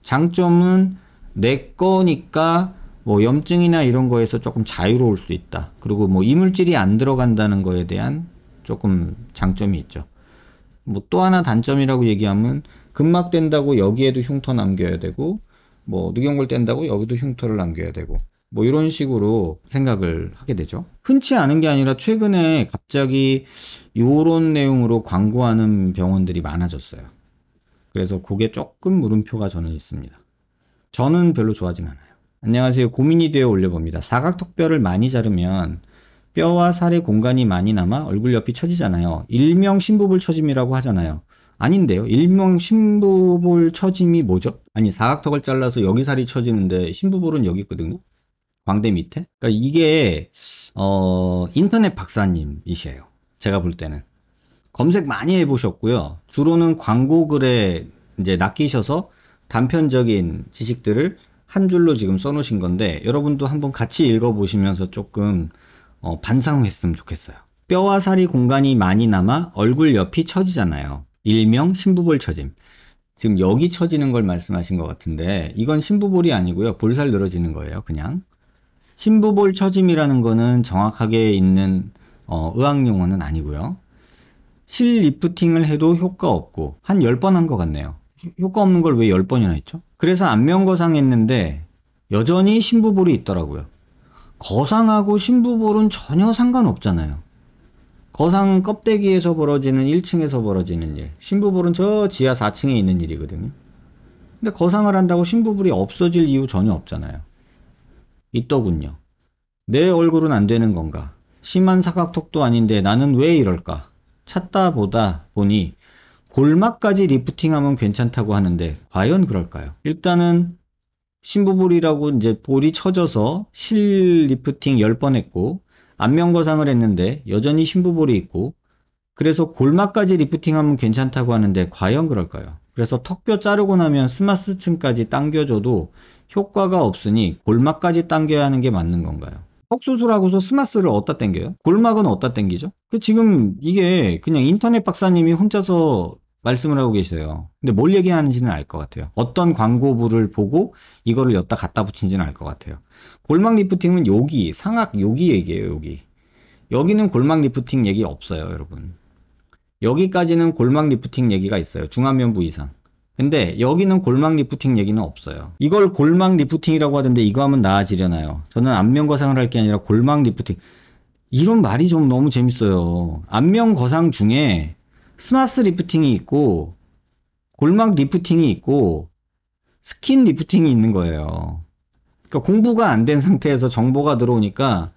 [SPEAKER 1] 장점은 내 거니까 뭐 염증이나 이런 거에서 조금 자유로울 수 있다. 그리고 뭐 이물질이 안 들어간다는 거에 대한 조금 장점이 있죠. 뭐 또 하나 단점이라고 얘기하면 근막 뗀다고 여기에도 흉터 남겨야 되고 뭐 누경골 뗀다고 여기도 흉터를 남겨야 되고 뭐 이런 식으로 생각을 하게 되죠. 흔치 않은 게 아니라 최근에 갑자기 이런 내용으로 광고하는 병원들이 많아졌어요. 그래서 그게 조금 물음표가 저는 있습니다. 저는 별로 좋아하진 않아요. 안녕하세요. 고민이 되어 올려봅니다. 사각턱뼈를 많이 자르면 뼈와 살의 공간이 많이 남아 얼굴 옆이 처지잖아요. 일명 신부불 처짐이라고 하잖아요. 아닌데요. 일명 신부불 처짐이 뭐죠? 아니 사각턱을 잘라서 여기 살이 처지는데 신부불은 여기 있거든요. 광대 밑에? 그러니까 이게 어, 인터넷 박사님이세요. 제가 볼 때는 검색 많이 해보셨고요. 주로는 광고 글에 이제 낚이셔서 단편적인 지식들을 한 줄로 지금 써놓으신 건데 여러분도 한번 같이 읽어보시면서 조금 어, 반성했으면 좋겠어요. 뼈와 살이 공간이 많이 남아 얼굴 옆이 처지잖아요. 일명 신부볼 처짐. 지금 여기 처지는 걸 말씀하신 것 같은데 이건 신부볼이 아니고요. 볼살 늘어지는 거예요. 그냥. 신부볼 처짐이라는 거는 정확하게 있는 어, 의학 용어는 아니고요. 실 리프팅을 해도 효과 없고 한 10번 한 것 같네요. 효과 없는 걸 왜 10번이나 했죠? 그래서 안면 거상했는데 여전히 신부볼이 있더라고요. 거상하고 신부볼은 전혀 상관없잖아요. 거상은 껍데기에서 벌어지는 1층에서 벌어지는 일. 신부볼은 저 지하 4층에 있는 일이거든요. 근데 거상을 한다고 신부볼이 없어질 이유 전혀 없잖아요. 있더군요. 내 얼굴은 안 되는 건가? 심한 사각턱도 아닌데 나는 왜 이럴까? 찾다 보다 보니 골막까지 리프팅하면 괜찮다고 하는데 과연 그럴까요? 일단은 신부볼이라고 이제 볼이 쳐져서 실 리프팅 10번 했고 안면거상을 했는데 여전히 신부볼이 있고 그래서 골막까지 리프팅하면 괜찮다고 하는데 과연 그럴까요? 그래서 턱뼈 자르고 나면 스마스층까지 당겨줘도 효과가 없으니 골막까지 당겨야 하는 게 맞는 건가요? 턱수술하고서 스마스를 어디다 당겨요? 골막은 어디다 당기죠? 그 지금 이게 그냥 인터넷 박사님이 혼자서 말씀을 하고 계세요. 근데 뭘 얘기하는지는 알 것 같아요. 어떤 광고부를 보고 이거를 여기다 갖다 붙인지는 알 것 같아요. 골막 리프팅은 여기, 상악 여기 얘기예요, 여기. 여기는 골막 리프팅 얘기 없어요, 여러분. 여기까지는 골막 리프팅 얘기가 있어요. 중안면부 이상. 근데 여기는 골망 리프팅 얘기는 없어요. 이걸 골망 리프팅이라고 하던데 이거 하면 나아지려나요? 저는 안면 거상을 할 게 아니라 골망 리프팅. 이런 말이 좀 너무 재밌어요. 안면 거상 중에 스마스 리프팅이 있고 골망 리프팅이 있고 스킨 리프팅이 있는 거예요. 그러니까 공부가 안 된 상태에서 정보가 들어오니까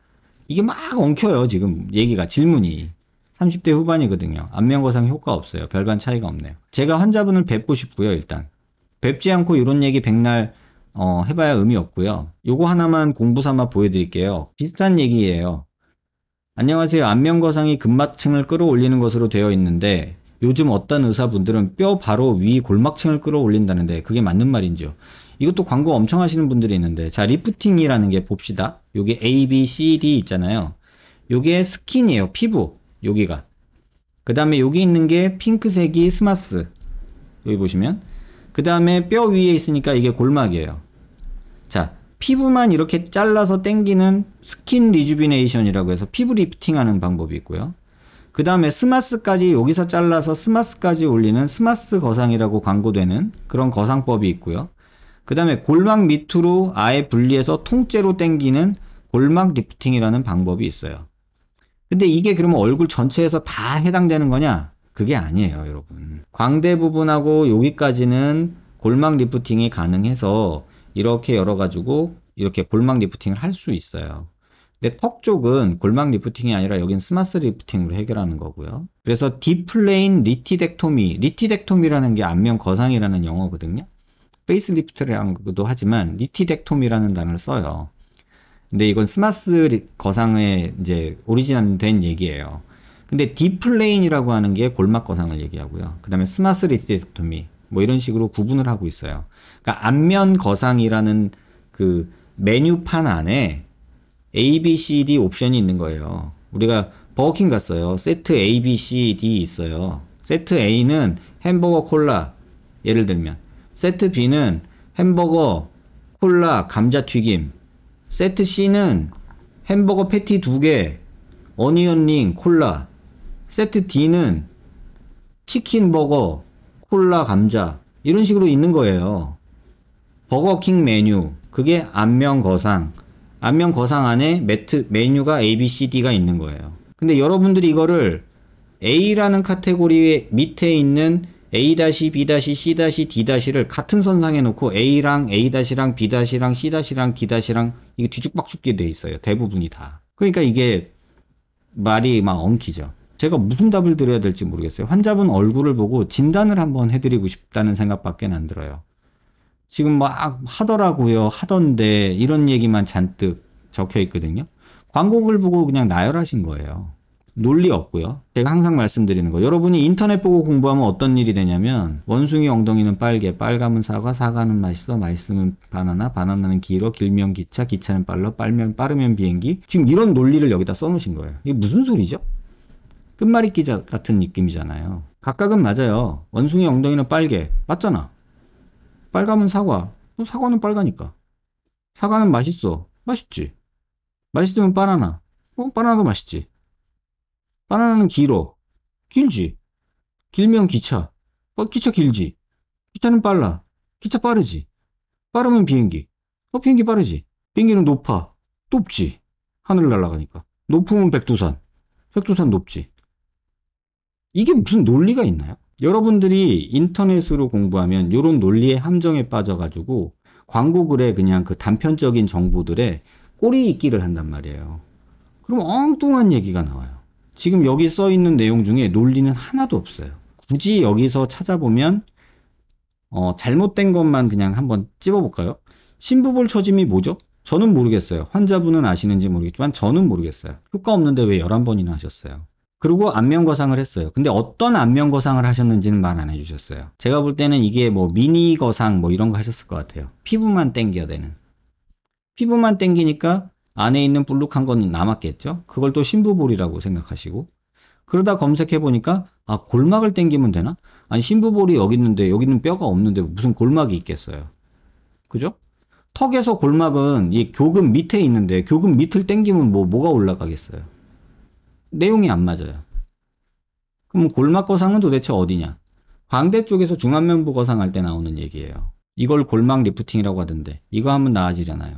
[SPEAKER 1] 이게 막 엉켜요, 지금 얘기가, 질문이. 30대 후반이거든요. 안면 거상 효과 없어요. 별반 차이가 없네요. 제가 환자분을 뵙고 싶고요, 일단. 뵙지 않고 이런 얘기 백날 어, 해봐야 의미 없고요. 요거 하나만 공부 삼아 보여드릴게요. 비슷한 얘기예요. 안녕하세요. 안면 거상이 근막층을 끌어올리는 것으로 되어 있는데 요즘 어떤 의사분들은 뼈 바로 위 골막층을 끌어올린다는데 그게 맞는 말인지요. 이것도 광고 엄청 하시는 분들이 있는데 자 리프팅이라는 게 봅시다. 요게 A, B, C, D 있잖아요. 요게 스킨이에요. 피부. 여기가. 그 다음에 여기 있는 게 핑크색이 스마스. 여기 보시면. 그 다음에 뼈 위에 있으니까 이게 골막이에요. 자, 피부만 이렇게 잘라서 땡기는 스킨 리주비네이션이라고 해서 피부 리프팅하는 방법이 있고요. 그 다음에 스마스까지 여기서 잘라서 스마스까지 올리는 스마스 거상이라고 광고되는 그런 거상법이 있고요. 그 다음에 골막 밑으로 아예 분리해서 통째로 땡기는 골막 리프팅이라는 방법이 있어요. 근데 이게 그러면 얼굴 전체에서 다 해당되는 거냐? 그게 아니에요, 여러분. 광대 부분하고 여기까지는 골망 리프팅이 가능해서 이렇게 열어가지고 이렇게 골망 리프팅을 할 수 있어요. 근데 턱 쪽은 골망 리프팅이 아니라 여긴 스마스 리프팅으로 해결하는 거고요. 그래서 디플레인 리티덱토미, 리티덱토미라는 게 안면 거상이라는 영어거든요. 페이스리프트를한고도 하지만 리티덱토미라는 단어를 써요. 근데 이건 스마스 거상의 이제 오리지널 된 얘기예요. 근데 디플레인이라고 하는 게 골막 거상을 얘기하고요. 그 다음에 스마스 리티렉토미 뭐 이런 식으로 구분을 하고 있어요. 그러니까 안면 거상이라는 그 메뉴판 안에 A, B, C, D 옵션이 있는 거예요. 우리가 버거킹 갔어요. 세트 A, B, C, D 있어요. 세트 A는 햄버거, 콜라 예를 들면 세트 B는 햄버거, 콜라, 감자튀김 세트 C는 햄버거 패티 2개, 어니언링, 콜라. 세트 D는 치킨 버거, 콜라, 감자. 이런 식으로 있는 거예요. 버거킹 메뉴. 그게 안면 거상. 안면 거상 안에 매트, 메뉴가 A, B, C, D가 있는 거예요. 근데 여러분들이 이거를 A라는 카테고리 밑에 있는 A-B-C-D-를 같은 선상에 놓고 A랑 A-랑 B-랑 C-랑 D-랑 이게 뒤죽박죽게 돼 있어요. 대부분이 다. 그러니까 이게 말이 막 엉키죠. 제가 무슨 답을 드려야 될지 모르겠어요. 환자분 얼굴을 보고 진단을 한번 해드리고 싶다는 생각밖에 안 들어요. 지금 막 하더라고요. 하던데 이런 얘기만 잔뜩 적혀 있거든요. 광고를 보고 그냥 나열하신 거예요. 논리 없고요. 제가 항상 말씀드리는 거 여러분이 인터넷 보고 공부하면 어떤 일이 되냐면 원숭이 엉덩이는 빨개, 빨감은 사과, 사과는 맛있어, 맛있으면 바나나, 바나나는 길어, 길면 기차, 기차는 빨러 빨면 빠르면 비행기 지금 이런 논리를 여기다 써놓으신 거예요. 이게 무슨 소리죠? 끝말잇기 같은 느낌이잖아요. 각각은 맞아요. 원숭이 엉덩이는 빨개, 맞잖아. 빨감은 사과, 사과는 빨가니까. 사과는 맛있어, 맛있지. 맛있으면 바나나, 어, 바나나도 맛있지. 바나나는 길어. 길지. 길면 기차. 어, 기차 길지. 기차는 빨라. 기차 빠르지. 빠르면 비행기. 어, 비행기 빠르지. 비행기는 높아. 높지. 하늘 날아가니까. 높으면 백두산. 백두산 높지. 이게 무슨 논리가 있나요? 여러분들이 인터넷으로 공부하면 이런 논리의 함정에 빠져가지고 광고 글에 그냥 그 단편적인 정보들에 꼬리 있기를 한단 말이에요. 그럼 엉뚱한 얘기가 나와요. 지금 여기 써 있는 내용 중에 논리는 하나도 없어요. 굳이 여기서 찾아보면 어, 잘못된 것만 그냥 한번 찝어볼까요? 신부볼 처짐이 뭐죠? 저는 모르겠어요. 환자분은 아시는지 모르겠지만 저는 모르겠어요. 효과 없는데 왜 11번이나 하셨어요? 그리고 안면거상을 했어요. 근데 어떤 안면거상을 하셨는지는 말 안 해주셨어요. 제가 볼 때는 이게 뭐 미니거상 뭐 이런 거 하셨을 것 같아요. 피부만 땡겨야 되는. 피부만 땡기니까 안에 있는 불룩한 거는 남았겠죠. 그걸 또 신부볼이라고 생각하시고 그러다 검색해 보니까 아 골막을 땡기면 되나? 아니 신부볼이 여기 있는데 여기는 뼈가 없는데 무슨 골막이 있겠어요. 그죠? 턱에서 골막은 이 교근 밑에 있는데 교근 밑을 땡기면뭐 뭐가 올라가겠어요. 내용이 안 맞아요. 그럼 골막거상은 도대체 어디냐? 광대 쪽에서 중안면부 거상할 때 나오는 얘기예요. 이걸 골막 리프팅이라고 하던데 이거 하면 나아지려나요?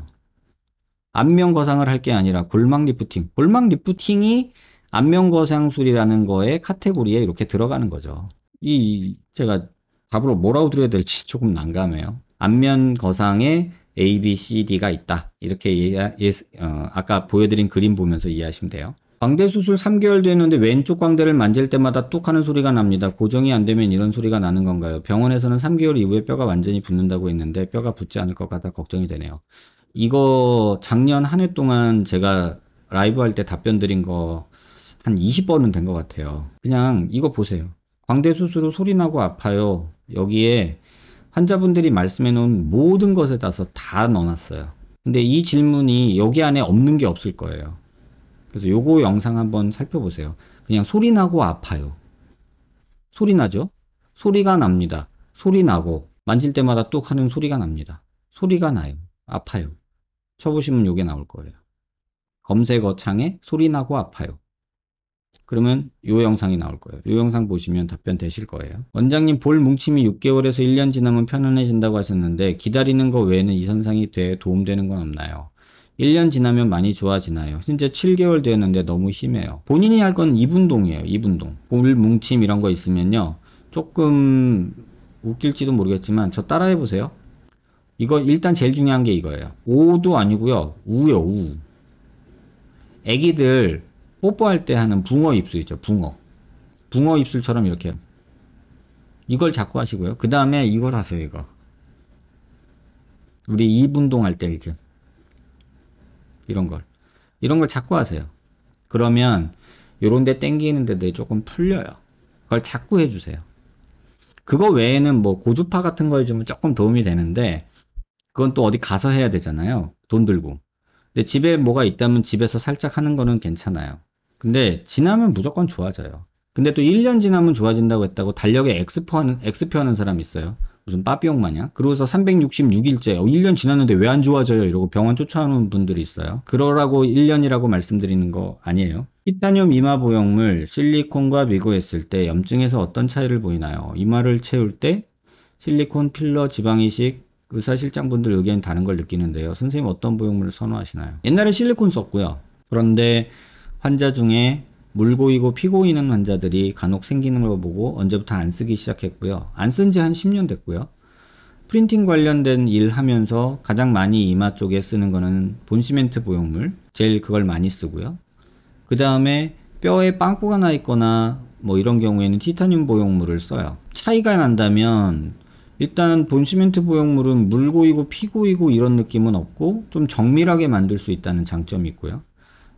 [SPEAKER 1] 안면 거상을 할 게 아니라 골막 리프팅. 골막 리프팅이 안면 거상술이라는 거에 카테고리에 이렇게 들어가는 거죠. 이 제가 답으로 뭐라고 드려야 될지 [LAUGHS] 조금 난감해요. 안면 거상에 A, B, C, D가 있다. 이렇게 이 예, 어, 아까 보여드린 그림 보면서 이해하시면 돼요. 광대 수술 3개월 됐는데 왼쪽 광대를 만질 때마다 뚝 하는 소리가 납니다. 고정이 안 되면 이런 소리가 나는 건가요? 병원에서는 3개월 이후에 뼈가 완전히 붙는다고 했는데 뼈가 붙지 않을 것 같아 걱정이 되네요. 이거 작년 한 해 동안 제가 라이브 할 때 답변 드린 거 한 20번은 된 것 같아요. 그냥 이거 보세요. 광대 수술로 소리나고 아파요. 여기에 환자분들이 말씀해 놓은 모든 것에 따라서 다 넣어놨어요. 근데 이 질문이 여기 안에 없는 게 없을 거예요. 그래서 요거 영상 한번 살펴보세요. 그냥 소리 나고 아파요. 소리 나죠? 소리가 납니다. 소리 나고 만질 때마다 뚝 하는 소리가 납니다. 소리가 나요. 아파요. 쳐보시면 요게 나올 거예요. 검색어 창에 소리나고 아파요. 그러면 요 영상이 나올 거예요. 요 영상 보시면 답변 되실 거예요. 원장님 볼 뭉침이 6개월에서 1년 지나면 편안해진다고 하셨는데 기다리는 거 외에는 이 현상이 돼 도움되는 건 없나요? 1년 지나면 많이 좋아지나요? 현재 7개월 되었는데 너무 심해요. 본인이 할 건 이분동이에요. 이분동. 볼 뭉침 이런 거 있으면요. 조금 웃길지도 모르겠지만 저 따라해보세요. 이거 일단 제일 중요한 게 이거예요. 오도 아니고요. 우요, 우. 애기들 뽀뽀할 때 하는 붕어 입술 있죠. 붕어. 붕어 입술처럼 이렇게. 이걸 자꾸 하시고요. 그 다음에 이걸 하세요, 이거. 우리 입 운동할 때이제 이런 걸. 이런 걸 자꾸 하세요. 그러면 요런데 땡기는 데들이 조금 풀려요. 그걸 자꾸 해주세요. 그거 외에는 뭐 고주파 같은 거 해주면 조금 도움이 되는데 그건 또 어디 가서 해야 되잖아요. 돈 들고. 근데 집에 뭐가 있다면 집에서 살짝 하는 거는 괜찮아요. 근데 지나면 무조건 좋아져요. 근데 또 1년 지나면 좋아진다고 했다고 달력에 엑스포하는 엑스표하는 사람 있어요. 무슨 빠삐용 마냥. 그러고서 366일째, 어, 1년 지났는데 왜 안 좋아져요? 이러고 병원 쫓아오는 분들이 있어요. 그러라고 1년이라고 말씀드리는 거 아니에요. 티타늄 이마 보형물 실리콘과 미고했을 때 염증에서 어떤 차이를 보이나요? 이마를 채울 때 실리콘 필러 지방 이식 의사실장분들 의견이 다른 걸 느끼는데요. 선생님 어떤 보형물을 선호하시나요? 옛날에 실리콘 썼고요. 그런데 환자 중에 물고이고 피고이는 환자들이 간혹 생기는 걸 보고 언제부터 안 쓰기 시작했고요. 안 쓴 지 한 10년 됐고요. 프린팅 관련된 일 하면서 가장 많이 이마 쪽에 쓰는 거는 본시멘트 보형물 제일 그걸 많이 쓰고요 그 다음에 뼈에 빵꾸가 나 있거나 뭐 이런 경우에는 티타늄 보형물을 써요 차이가 난다면 일단 본 시멘트 보형물은 물고이고 피고이고 이런 느낌은 없고 좀 정밀하게 만들 수 있다는 장점이 있고요.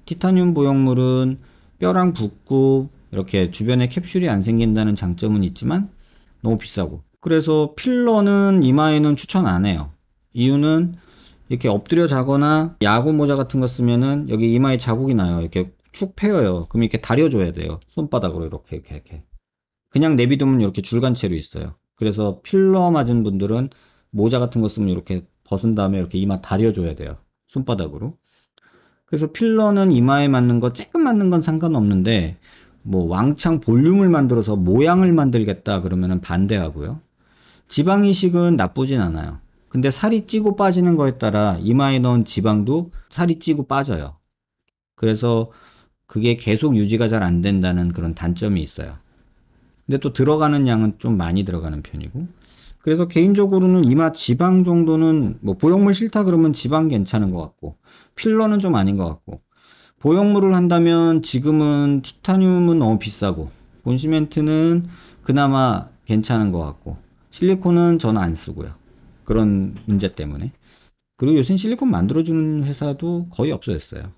[SPEAKER 1] 티타늄 보형물은 뼈랑 붓고 이렇게 주변에 캡슐이 안 생긴다는 장점은 있지만 너무 비싸고 그래서 필러는 이마에는 추천 안 해요. 이유는 이렇게 엎드려 자거나 야구 모자 같은 거 쓰면은 여기 이마에 자국이 나요. 이렇게 축 패여요. 그럼 이렇게 다려줘야 돼요. 손바닥으로 이렇게 이렇게 이렇게. 그냥 내비두면 이렇게 줄간체로 있어요. 그래서 필러 맞은 분들은 모자 같은 거 쓰면 이렇게 벗은 다음에 이렇게 이마 다려줘야 돼요. 손바닥으로. 그래서 필러는 이마에 맞는 거, 조금 맞는 건 상관없는데, 뭐 왕창 볼륨을 만들어서 모양을 만들겠다 그러면은 반대하고요. 지방 이식은 나쁘진 않아요. 근데 살이 찌고 빠지는 거에 따라 이마에 넣은 지방도 살이 찌고 빠져요. 그래서 그게 계속 유지가 잘 안 된다는 그런 단점이 있어요. 근데 또 들어가는 양은 좀 많이 들어가는 편이고 그래서 개인적으로는 이마 지방 정도는 뭐 보형물 싫다 그러면 지방 괜찮은 것 같고 필러는 좀 아닌 것 같고 보형물을 한다면 지금은 티타늄은 너무 비싸고 본시멘트는 그나마 괜찮은 것 같고 실리콘은 저는 안 쓰고요 그런 문제 때문에 그리고 요새 실리콘 만들어주는 회사도 거의 없어졌어요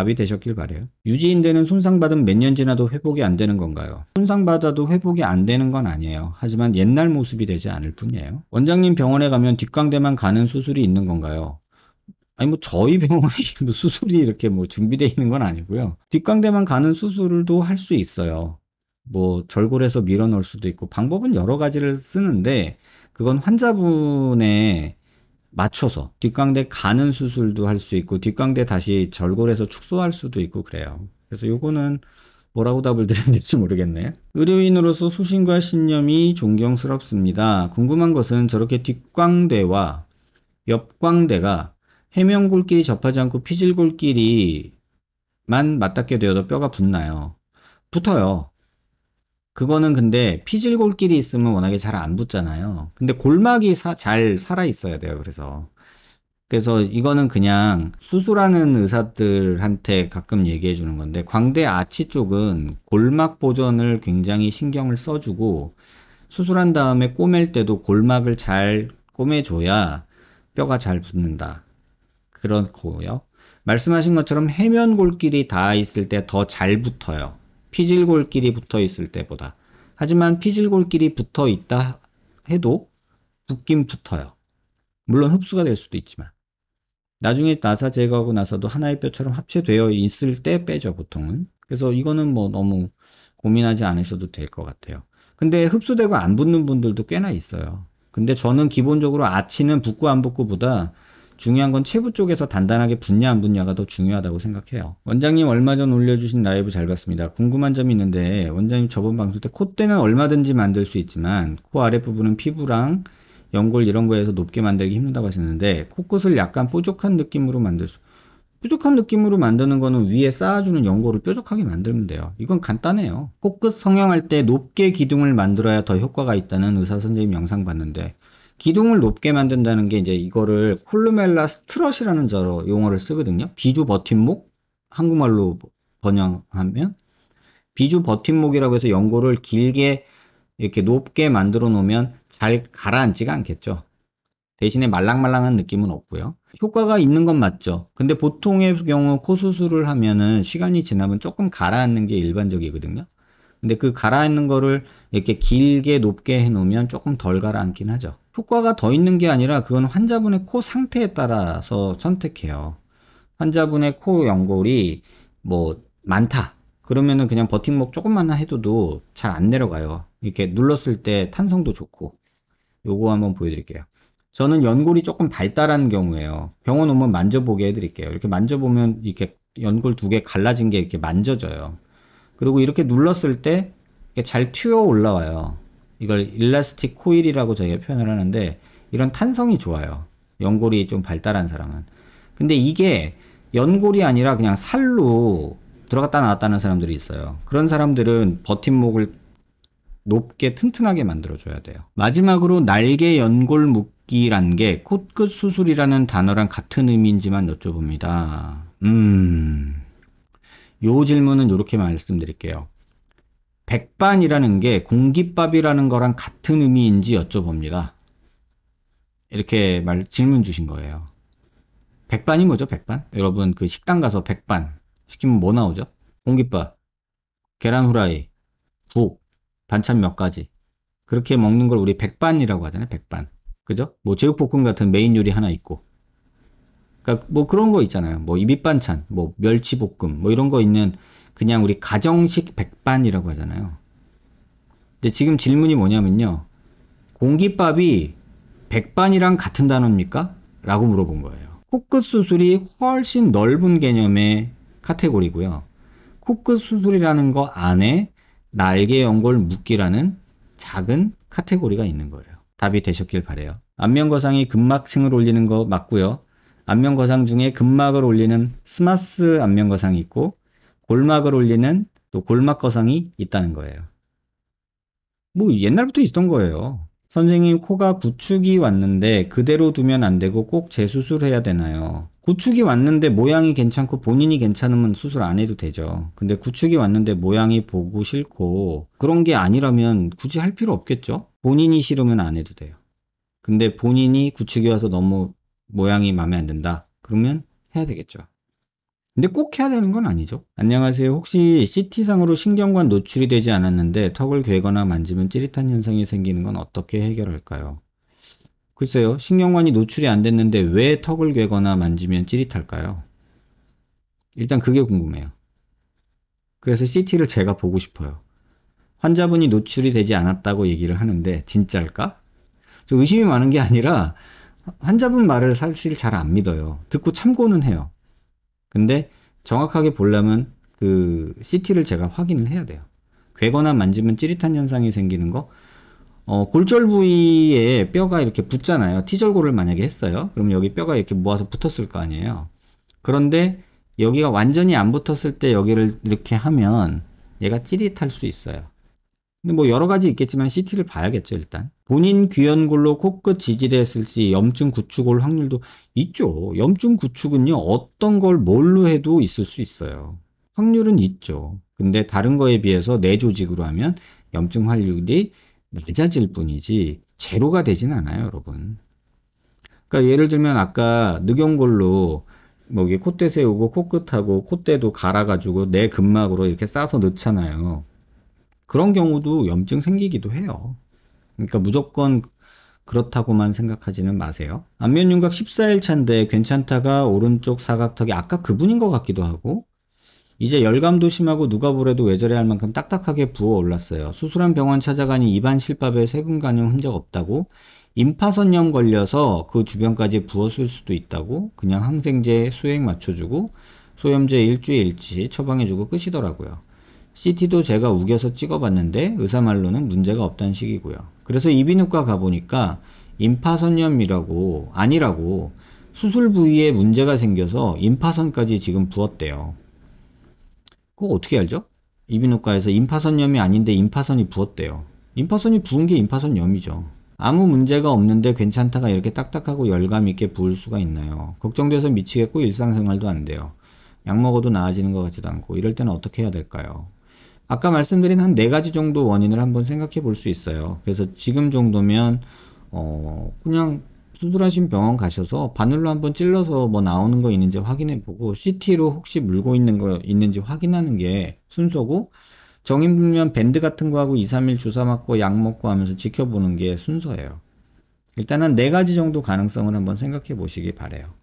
[SPEAKER 1] 답이 되셨길 바래요. 유지인대는 손상받은 몇 년 지나도 회복이 안 되는 건가요? 손상받아도 회복이 안 되는 건 아니에요. 하지만 옛날 모습이 되지 않을 뿐이에요. 원장님 병원에 가면 뒷광대만 가는 수술이 있는 건가요? 아니 뭐 저희 병원이뭐 [LAUGHS] 수술이 이렇게 뭐 준비되어 있는 건 아니고요. 뒷광대만 가는 수술도 할 수 있어요. 뭐절골에서 밀어넣을 수도 있고 방법은 여러 가지를 쓰는데 그건 환자분의 맞춰서 뒷광대 가는 수술도 할 수 있고 뒷광대 다시 절골해서 축소할 수도 있고 그래요. 그래서 요거는 뭐라고 답을 드려야 될지 모르겠네. 의료인으로서 소신과 신념이 존경스럽습니다. 궁금한 것은 저렇게 뒷광대와 옆광대가 해면골끼리 접하지 않고 피질골끼리만 맞닿게 되어도 뼈가 붙나요? 붙어요. 그거는 근데 피질골끼리 있으면 워낙에 잘 안 붙잖아요. 근데 골막이 사, 잘 살아 있어야 돼요. 그래서 그래서 이거는 그냥 수술하는 의사들한테 가끔 얘기해 주는 건데 광대 아치 쪽은 골막 보존을 굉장히 신경을 써주고 수술한 다음에 꼬맬 때도 골막을 잘 꼬매줘야 뼈가 잘 붙는다. 그렇고요. 말씀하신 것처럼 해면골끼리 닿아 있을 때 더 잘 붙어요. 피질골끼리 붙어 있을 때보다. 하지만 피질골끼리 붙어 있다 해도 붙긴 붙어요. 물론 흡수가 될 수도 있지만. 나중에 나사 제거하고 나서도 하나의 뼈처럼 합체되어 있을 때 빼죠, 보통은. 그래서 이거는 뭐 너무 고민하지 않으셔도 될 것 같아요. 근데 흡수되고 안 붙는 분들도 꽤나 있어요. 근데 저는 기본적으로 아치는 붙고 안 붙고보다 중요한 건 체부 쪽에서 단단하게 붙냐 안 붙냐가 더 중요하다고 생각해요. 원장님 얼마 전 올려주신 라이브 잘 봤습니다. 궁금한 점이 있는데 원장님 저번 방송 때 콧대는 얼마든지 만들 수 있지만 코 아랫부분은 피부랑 연골 이런 거에서 높게 만들기 힘들다고 하셨는데 코끝을 약간 뾰족한 느낌으로 만들 수 뾰족한 느낌으로 만드는 거는 위에 쌓아주는 연골을 뾰족하게 만들면 돼요. 이건 간단해요. 코끝 성형할 때 높게 기둥을 만들어야 더 효과가 있다는 의사 선생님 영상 봤는데 기둥을 높게 만든다는 게 이제 이거를 콜루멜라 스트럿이라는 저 용어를 쓰거든요. 비주 버팀목 한국말로 번역하면 비주 버팀목이라고 해서 연고를 길게 이렇게 높게 만들어 놓으면 잘 가라앉지가 않겠죠. 대신에 말랑말랑한 느낌은 없고요. 효과가 있는 건 맞죠. 근데 보통의 경우 코 수술을 하면은 시간이 지나면 조금 가라앉는 게 일반적이거든요. 근데 그 가라앉는 거를 이렇게 길게 높게 해 놓으면 조금 덜 가라앉긴 하죠. 효과가 더 있는 게 아니라 그건 환자분의 코 상태에 따라서 선택해요. 환자분의 코 연골이 뭐 많다. 그러면은 그냥 버팀목 조금만 해도도 잘 안 내려가요. 이렇게 눌렀을 때 탄성도 좋고. 요거 한번 보여드릴게요. 저는 연골이 조금 발달한 경우에요. 병원 오면 만져보게 해드릴게요. 이렇게 만져보면 이렇게 연골 두 개 갈라진 게 이렇게 만져져요. 그리고 이렇게 눌렀을 때 잘 튀어 올라와요. 이걸 일라스틱 코일이라고 저희가 표현을 하는데 이런 탄성이 좋아요. 연골이 좀 발달한 사람은. 근데 이게 연골이 아니라 그냥 살로 들어갔다 나왔다는 사람들이 있어요. 그런 사람들은 버팀목을 높게 튼튼하게 만들어줘야 돼요. 마지막으로 날개 연골 묶기란 게 코끝 수술이라는 단어랑 같은 의미인지만 여쭤봅니다. 음, 요 질문은 이렇게 말씀드릴게요. 백반이라는 게 공깃밥이라는 거랑 같은 의미인지 여쭤봅니다. 이렇게 말, 질문 주신 거예요. 백반이 뭐죠, 백반? 여러분, 그 식당 가서 백반 시키면 뭐 나오죠? 공깃밥, 계란 후라이, 국, 반찬 몇 가지. 그렇게 먹는 걸 우리 백반이라고 하잖아요, 백반. 그죠? 뭐 제육볶음 같은 메인 요리 하나 있고. 그러니까 뭐 그런 거 있잖아요. 뭐 이밑반찬, 뭐 멸치볶음, 뭐 이런 거 있는 그냥 우리 가정식 백반이라고 하잖아요. 근데 지금 질문이 뭐냐면요. 공깃밥이 백반이랑 같은 단어입니까? 라고 물어본 거예요. 코끝 수술이 훨씬 넓은 개념의 카테고리고요. 코끝 수술이라는 거 안에 날개 연골 묶기라는 작은 카테고리가 있는 거예요. 답이 되셨길 바래요. 안면거상이 근막층을 올리는 거 맞고요. 안면거상 중에 근막을 올리는 스마스 안면거상이 있고 골막을 올리는 또 골막 거상이 있다는 거예요. 뭐 옛날부터 있던 거예요. 선생님 코가 구축이 왔는데 그대로 두면 안 되고 꼭 재수술해야 되나요? 구축이 왔는데 모양이 괜찮고 본인이 괜찮으면 수술 안 해도 되죠. 근데 구축이 왔는데 모양이 보고 싫고 그런 게 아니라면 굳이 할 필요 없겠죠? 본인이 싫으면 안 해도 돼요. 근데 본인이 구축이 와서 너무 모양이 마음에 안 든다. 그러면 해야 되겠죠. 근데 꼭 해야 되는 건 아니죠. 안녕하세요. 혹시 CT상으로 신경관 노출이 되지 않았는데 턱을 괴거나 만지면 찌릿한 현상이 생기는 건 어떻게 해결할까요? 글쎄요. 신경관이 노출이 안 됐는데 왜 턱을 괴거나 만지면 찌릿할까요? 일단 그게 궁금해요. 그래서 CT를 제가 보고 싶어요. 환자분이 노출이 되지 않았다고 얘기를 하는데 진짜일까? 의심이 많은 게 아니라 환자분 말을 사실 잘 안 믿어요. 듣고 참고는 해요. 근데 정확하게 보려면 그 CT를 제가 확인을 해야 돼요. 괴거나 만지면 찌릿한 현상이 생기는 거. 어, 골절 부위에 뼈가 이렇게 붙잖아요. 티절골을 만약에 했어요. 그럼 여기 뼈가 이렇게 모아서 붙었을 거 아니에요. 그런데 여기가 완전히 안 붙었을 때 여기를 이렇게 하면 얘가 찌릿할 수 있어요. 근데 뭐 여러 가지 있겠지만 CT를 봐야겠죠, 일단. 본인 귀연골로 코끝 지지대 SLC 염증 구축 올 확률도 있죠. 염증 구축은요, 어떤 걸 뭘로 해도 있을 수 있어요. 확률은 있죠. 근데 다른 거에 비해서 내 조직으로 하면 염증 확률이 낮아질 뿐이지 제로가 되진 않아요, 여러분. 그러니까 예를 들면 아까 늑연골로 뭐 이게 콧대 세우고 코끝하고 콧대도 갈아가지고 내 근막으로 이렇게 싸서 넣잖아요. 그런 경우도 염증 생기기도 해요. 그러니까 무조건 그렇다고만 생각하지는 마세요. 안면 윤곽 14일 차인데 괜찮다가 오른쪽 사각턱이 아까 그분인 것 같기도 하고 이제 열감도 심하고 누가 보래도 외절해 할 만큼 딱딱하게 부어 올랐어요. 수술한 병원 찾아가니 입안 실밥에 세균 간염 흔적 없다고 임파선염 걸려서 그 주변까지 부었을 수도 있다고 그냥 항생제 수액 맞춰주고 소염제 일주일치 처방해주고 끝이더라고요. CT도 제가 우겨서 찍어봤는데 의사 말로는 문제가 없다는 식이고요. 그래서 이비인후과 가보니까 임파선염이라고 아니라고 수술 부위에 문제가 생겨서 임파선까지 지금 부었대요. 그거 어떻게 알죠? 이비인후과에서 임파선염이 아닌데 임파선이 부었대요. 임파선이 부은 게 임파선염이죠. 아무 문제가 없는데 괜찮다가 이렇게 딱딱하고 열감 있게 부을 수가 있나요? 걱정돼서 미치겠고 일상생활도 안 돼요. 약 먹어도 나아지는 것 같지도 않고 이럴 때는 어떻게 해야 될까요? 아까 말씀드린 한 네 가지 정도 원인을 한번 생각해 볼 수 있어요. 그래서 지금 정도면 어 그냥 수술하신 병원 가셔서 바늘로 한번 찔러서 뭐 나오는 거 있는지 확인해 보고 CT로 혹시 물고 있는 거 있는지 확인하는 게 순서고 정인불면 밴드 같은 거 하고 2, 3일 주사 맞고 약 먹고 하면서 지켜보는 게 순서예요. 일단은 네 가지 정도 가능성을 한번 생각해 보시기 바래요.